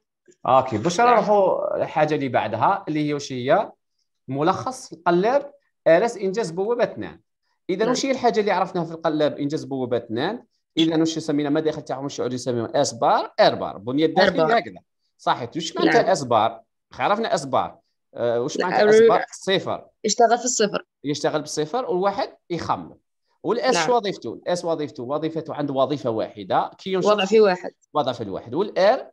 اوكي بشرى نروحوا الحاجه اللي بعدها اللي هي واش هي ملخص القلاب ارس انجاز بوابه اثنان اذا نعم. واش هي الحاجه اللي عرفناها في القلاب انجاز بوابه اثنان اذا واش سمينا مداخل تاعهم الشعور يسميهم اير اربار بنيه داخليه هكذا صحيت وش معناتها نعم. الاسبار؟ عرفنا اسبار آه، وش معناتها اسبار صفر يشتغل في الصفر يشتغل بالصفر والواحد يخمم والاس نعم. وظيفته؟ الاس وظيفته وظيفته عنده وظيفه واحده كي ينشط وضع في واحد وضع في الواحد والار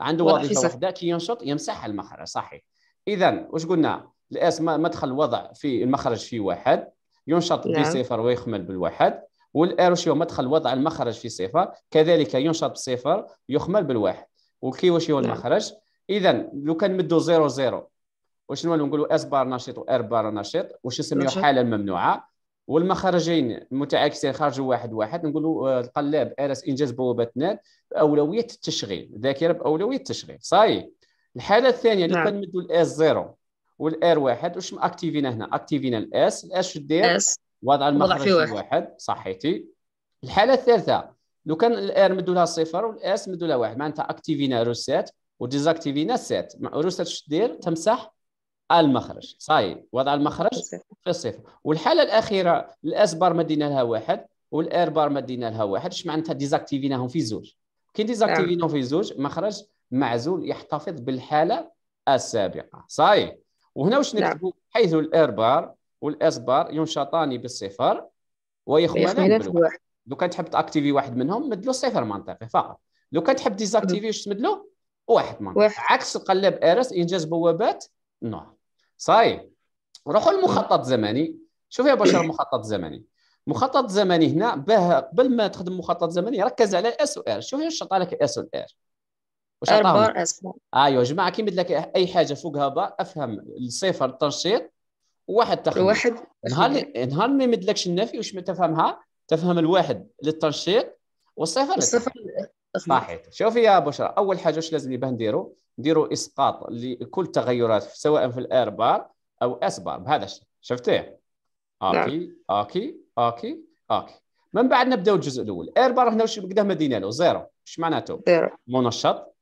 عنده وظيفه واحده كي ينشط يمسح المخرج صحيح اذا واش قلنا؟ الاس مدخل وضع في المخرج في واحد ينشط نعم. بصفر ويخمل بالواحد والار واش مدخل وضع المخرج في صفر كذلك ينشط بصفر يخمل بالواحد وكي واش يول ما نعم. خرج اذا لو كان مدو زيرو زيرو واش نولوا نقولوا اس بار نشيط وار بار نشيط واش نسميو حاله ممنوعه والمخرجين المتعاكسين خرجوا واحد واحد نقولوا آه، القلاب ارس انجاز بوابه ناد باولويه التشغيل ذاكره باولويه التشغيل صاي الحاله الثانيه نعم. اللي كنمدوا الاس زيرو والار واحد واش ماكتيفينا هنا اكتيفينا الاس الاس شو دير وضع المخرج واحد صحيتي الحاله الثالثه لو كان الار مدوا لها صفر والاس مدوا لها واحد معناتها اكتيفينا روسيت وديزاكتيفينا سيت روسيت اش دير تمسح المخرج صاي وضع المخرج في الصفر والحاله الاخيره الاس بار مدينا لها واحد والار بار مدينا لها واحد اش معناتها ديزاكتيفيناهم في زوج كي ديزاكتيفيناهم نعم. في زوج مخرج معزول يحتفظ بالحاله السابقه صاي وهنا واش نعم. نكتبوا حيث الار بار والاس بار ينشطان بالصفر ويخوانان بالواحد لو كان تحب تاكتيفي واحد منهم مدلو صفر منطقي فقط لو كان تحب ديزاكتيفي واش تمدلو واحد منطقي واحد. عكس القلاب ارس انجاز بوابات نوع صاي روحوا المخطط الزمني شوف يا بشر المخطط الزمني المخطط الزمني هنا باه قبل ما تخدم مخطط زمني ركز على اس و ار شوف واش عطى لك اس و ار واش عطاهم ايوا أيوة جماعه كي لك اي حاجه فوقها با افهم الصفر التنشيط وواحد تخدم واحد نهار نهار ما يمدلكش النفي واش ما تفهمها تفهم الواحد للتنشيط والصفر صحيح شوفي يا بشرى اول حاجه واش لازم يبان نديرو نديرو اسقاط لكل تغيرات سواء في الار بار او اس بار بهذا الشكل شفتيه اوكي نعم. اوكي اوكي اوكي من بعد نبداو الجزء الاول اير بار هنا واش قدام ما له زيرو اش معناته زيرو منشط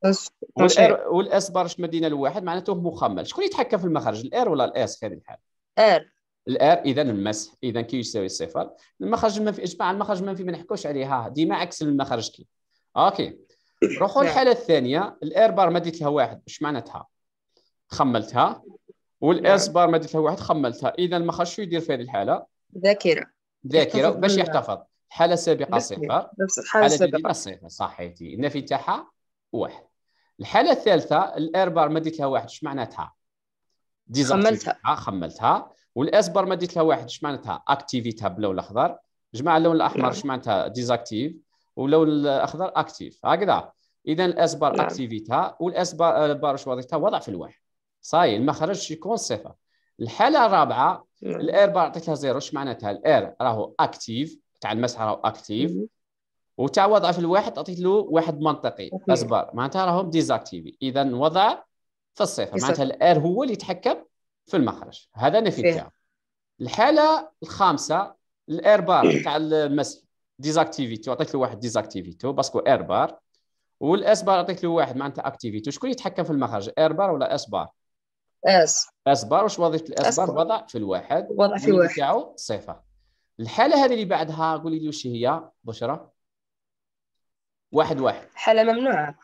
والاس بار اش ما له واحد معناته مخمل شكون يتحكم في المخرج الاير ولا الاس في هذه الحاله اير الار اذا المسح اذا كي يساوي صفر المخرج المنفي اجمع المخرج المنفي ما نحكوش عليها ديما عكس المخرج كي اوكي نروحوا نعم. للحاله الثانيه الار بار مديت لها واحد اش معناتها خملتها والاس نعم. بار مديت لها واحد خملتها اذا المخرج شو يدير في هذه الحاله ذاكره ذاكره باش يحتفظ الحاله السابقه صفر الحاله السابقه صفر صحيتي النفي تاعها واحد الحاله الثالثه الار بار مديت لها واحد اش معناتها خملتها خملتها والاسبر ما ديت لها واحد اش معناتها اكتيفيتها باللون الاخضر جمع اللون الاحمر اش نعم. معناتها ديزاكتيف واللون الاخضر اكتيف هكذا اذا الاسبر اكتيفيتها نعم. والاسبر اش آه، وظيفتها وضع في الواحد صاي ما خرجش يكون صفر الحاله الرابعه نعم. الاير بار عطيت لها زيرو اش معناتها الاير راهو اكتيف تاع المسح راهو اكتيف وتاع وضع في الواحد عطيت له واحد منطقي اصبر معناتها راهم ديزاكتيفي اذا وضع في الصفر معناتها الاير هو اللي يتحكم في المخرج هذا نفي تاعو الحاله الخامسه الاير بار تاع المسح ديزاكتيفيتي عطيت له واحد ديزاكتيفيتو باسكو اير بار والاس بار عطيت له واحد معناتها اكتيفيتو شكون يتحكم في المخرج اير بار ولا اس بار اس اس بار واش وظيفه الاس بار وضع في الواحد وضع في الواحد تاعو صفر الحاله هذه اللي بعدها قولي لي واش هي بشرى واحد واحد حاله ممنوعه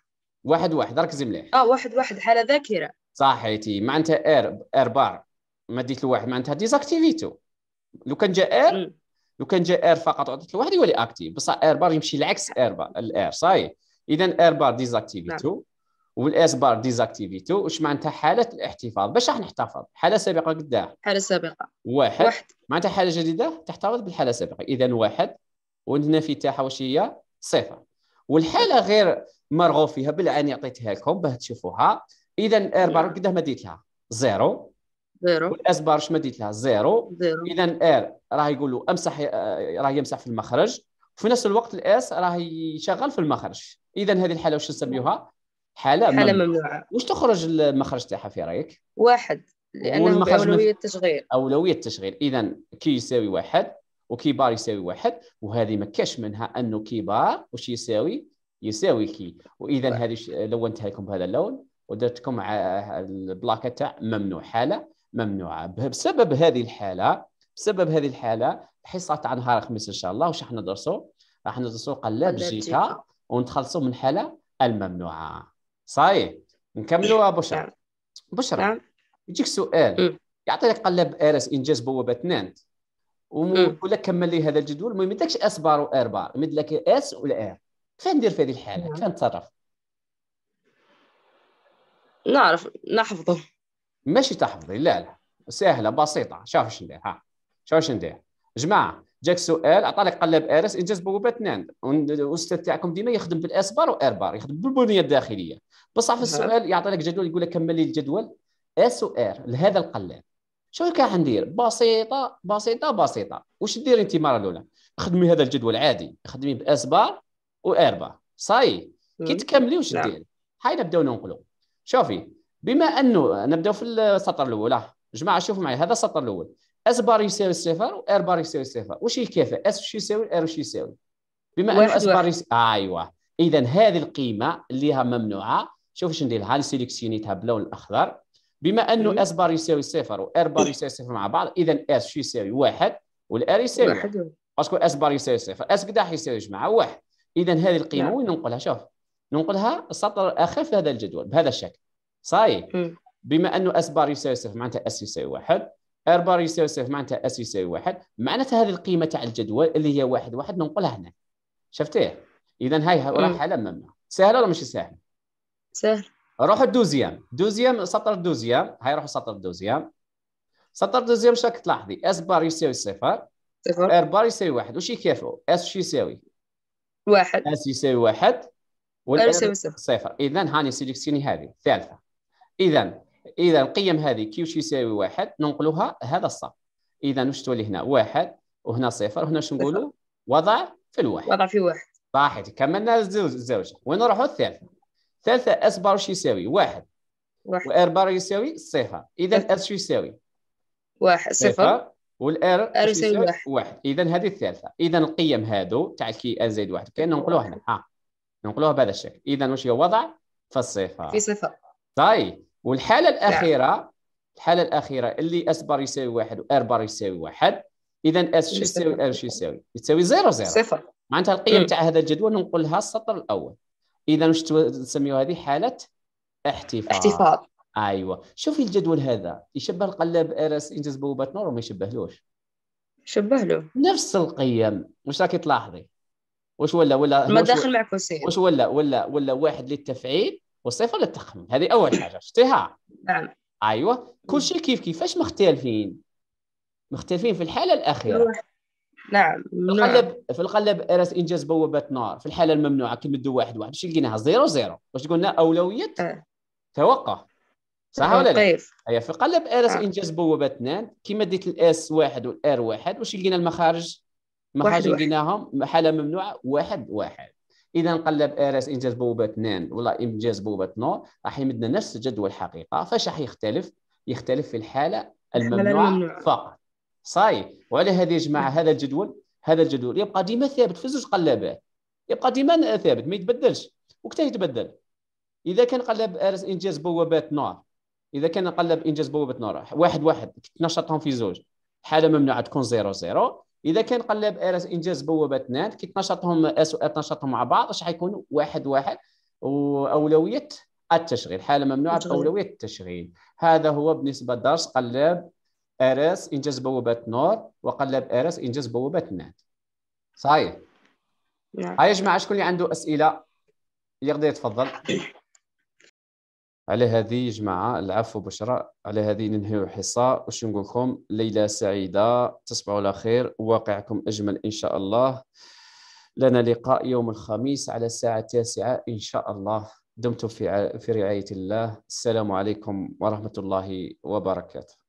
واحد واحد ركزي مليح اه واحد واحد حاله ذاكره صحيتي معناتها اير اير بار ما ديت لواحد معناتها ديزاكتيفيتو لو كان جا اير لو كان جا اير فقط عطيت لواحد يولي اكتيف بصح اير بار يمشي العكس اير بار الاير صاي اذا اير بار ديزاكتيفيتو والاس بار ديزاكتيفيتو واش معناتها حاله الاحتفاظ باش راح نحتفظ حاله سابقه قداه حاله سابقه واحد, واحد. معناتها حاله جديده تحتفظ بالحاله السابقه اذا واحد والنفي تاعها واش هي صفر والحاله غير مرغوب فيها بالعين عطيتها لكم باه تشوفوها اذا ار بار قداه ما ديت لها زيرو زيرو والاس بار ما ديت لها زيرو زيرو اذا ار راه يقول له امسح راه يمسح في المخرج وفي نفس الوقت الاس راه يشغل في المخرج اذا هذه الحاله واش نسميوها حاله حاله ممنوعه واش تخرج المخرج تاعها في رايك واحد لانه اولويه التشغيل اولويه التشغيل اذا كي يساوي واحد وكبار يساوي واحد وهذه ما كاش منها انه كبار واش يساوي يساوي كي واذا هذه لونتها لكم بهذا اللون ودرت لكم البلاكه تاع ممنوع حاله ممنوعه بسبب هذه الحاله بسبب هذه الحاله الحصه تاع نهار الخميس ان شاء الله واش راح ندرسوا راح ندرسوا قلاب جيكا ونتخلصوا من الحاله الممنوعه صحيح نكملوا بشرى نعم. بشرى نعم. يجيك سؤال يعطيك قلاب ارس انجاز بوابه نانت ولا كمل لي هذا الجدول المهم ما يمدلكش اس بار وار بار يمدلك لك اس والار كيف ندير في هذه الحاله كيف نعم. نتصرف نعرف نحفظه ماشي تحفظي لا لا سهله بسيطه شوف شنو ندير ها شوف شنو ندير جماعه جاك سؤال عطالك قلب ارس انجاز بوبا اثنان والاستاذ تاعكم ديما يخدم بالاس بار واير بار يخدم بالبنيه الداخليه بصح في السؤال يعطي لك جدول يقول لك كمل لي الجدول اس إيه وار لهذا القلب شو راك راح ندير بسيطه بسيطه بسيطه واش دير انت المره الاولى خدمي هذا الجدول عادي خدمي باس بار واير بار صاي كي تكملي واش نعم. دير هاي نبداو ننقلوا شوفي بما انه نبداو في السطر الاول آه، جماعه شوفوا معي هذا السطر الاول اس بار يساوي صفر وار بار يساوي صفر واش يكافئ اس واش يساوي ار واش يساوي بما انه اس بار يساوي ايوه اذا هذه القيمه اللي ها ممنوعه شوف واش ندير لها نسيليكسيونيتها باللون الاخضر بما انه اس بار يساوي صفر وار بار يساوي صفر مع بعض اذا اس شو يساوي واحد والار يساوي واحد باسكو اس بار يساوي صفر اس قداح يساوي جماعه واحد اذا هذه القيمه نعم. وين ننقلها شوف ننقلها السطر الاخير في هذا الجدول بهذا الشكل صاي بما انه اس بار يساوي صفر معناتها اس يساوي واحد ار بار يساوي صفر معناتها اس يساوي واحد معناتها هذه القيمه تاع الجدول اللي هي واحد واحد ننقلها هنا شفتيه اذا هاي راح على ممنوع سهل ولا مش سهل؟ سهل روحوا الدوزيام دوزيام سطر الدوزيام هاي روحوا سطر الدوزيام سطر الدوزيام شاك تلاحظي اس بار يساوي صفر صفر ار بار يساوي واحد وش يكافئوا اس شو يساوي؟ واحد اس يساوي واحد صفر اذا هاني سيليكسيوني هذه الثالثه اذا اذا القيم هذه كي واش يساوي واحد ننقلوها هذا الصف اذا واش تولي هنا واحد وهنا صفر هنا شنو نقولوا وضع في الواحد وضع في واحد صحيح كملنا الزوجه وين نروحوا الثالثه الثالثه اس بار واش يساوي واحد واحد وار بار يساوي صفر اذا اس شو يساوي واحد صفر والار ار يساوي واحد, واحد. اذا هذه الثالثه اذا القيم هادو تاع كي ان زائد واحد كاين ننقلوها هنا ها ننقلوها بهذا الشكل اذا واش هي وضع في الصفه في صفه طيب والحاله نعم. الاخيره الحاله الاخيره اللي اس بار يساوي واحد وار بار يساوي واحد اذا اس شو يساوي ار شو يساوي يساوي زيرو زيرو صفر معناتها القيم تاع هذا الجدول ننقلها السطر الاول اذا واش نسميو هذه حاله احتفاظ احتفاظ ايوه شوفي الجدول هذا يشبه القلاب ار اس انجز بوبات نور وما يشبهلوش شبه له نفس القيم واش راكي تلاحظي واش ولا ولا المداخل معكوسين واش ولا ولا ولا واحد للتفعيل وصفه للتخمين هذه اول حاجه شفتيها نعم ايوه شيء كيف كيفاش مختلفين مختلفين في الحاله الاخيره نعم, نعم. في القلب في القلب راس انجاز بوابه نار في الحاله الممنوعه كي ندو واحد واحد واش لقيناها زيرو زيرو واش قلنا اولويه آه. توقف صح ولا لا؟ طيب. هي أيوة. في قلب ارس آه. انجاز بوابه اثنان كيما ديت الاس واحد والار واحد واش لقينا المخارج ما حاجه لقيناهم حاله ممنوعه واحد واحد اذا نقلب ار اس انجاز بوابه 2 ولا انجاز بوابه نور راح يمدنا نفس جدول الحقيقه فاش راح يختلف يختلف في الحاله الممنوعه فقط صاي وعلى هذه يا جماعه هذا الجدول هذا الجدول يبقى ديما ثابت في زوج قلابات يبقى ديما ثابت ما يتبدلش وقت يتبدل اذا كان قلب ارس انجاز بوابات نار اذا كان قلب انجاز بوابات نار واحد واحد نشطهم في زوج حاله ممنوعه تكون زيرو زيرو اذا كان قلاب ارس انجاز بوابات اثنان كي تنشطهم اس تنشطهم مع بعض اش يكونوا واحد واحد واولويه التشغيل حاله ممنوعه التشغيل. اولويه التشغيل هذا هو بالنسبه لدرس قلاب ارس انجاز بوابات نور وقلاب ارس انجاز بوابات اثنان صحيح نعم. هيا يا جماعه شكون اللي عنده اسئله يقدر يتفضل على هذه جماعة العفو بشرى على هذه ننهي الحصة واش نقول لكم ليلة سعيدة تصبحوا على خير واقعكم أجمل إن شاء الله لنا لقاء يوم الخميس على الساعة التاسعة إن شاء الله دمتم في في رعاية الله السلام عليكم ورحمة الله وبركاته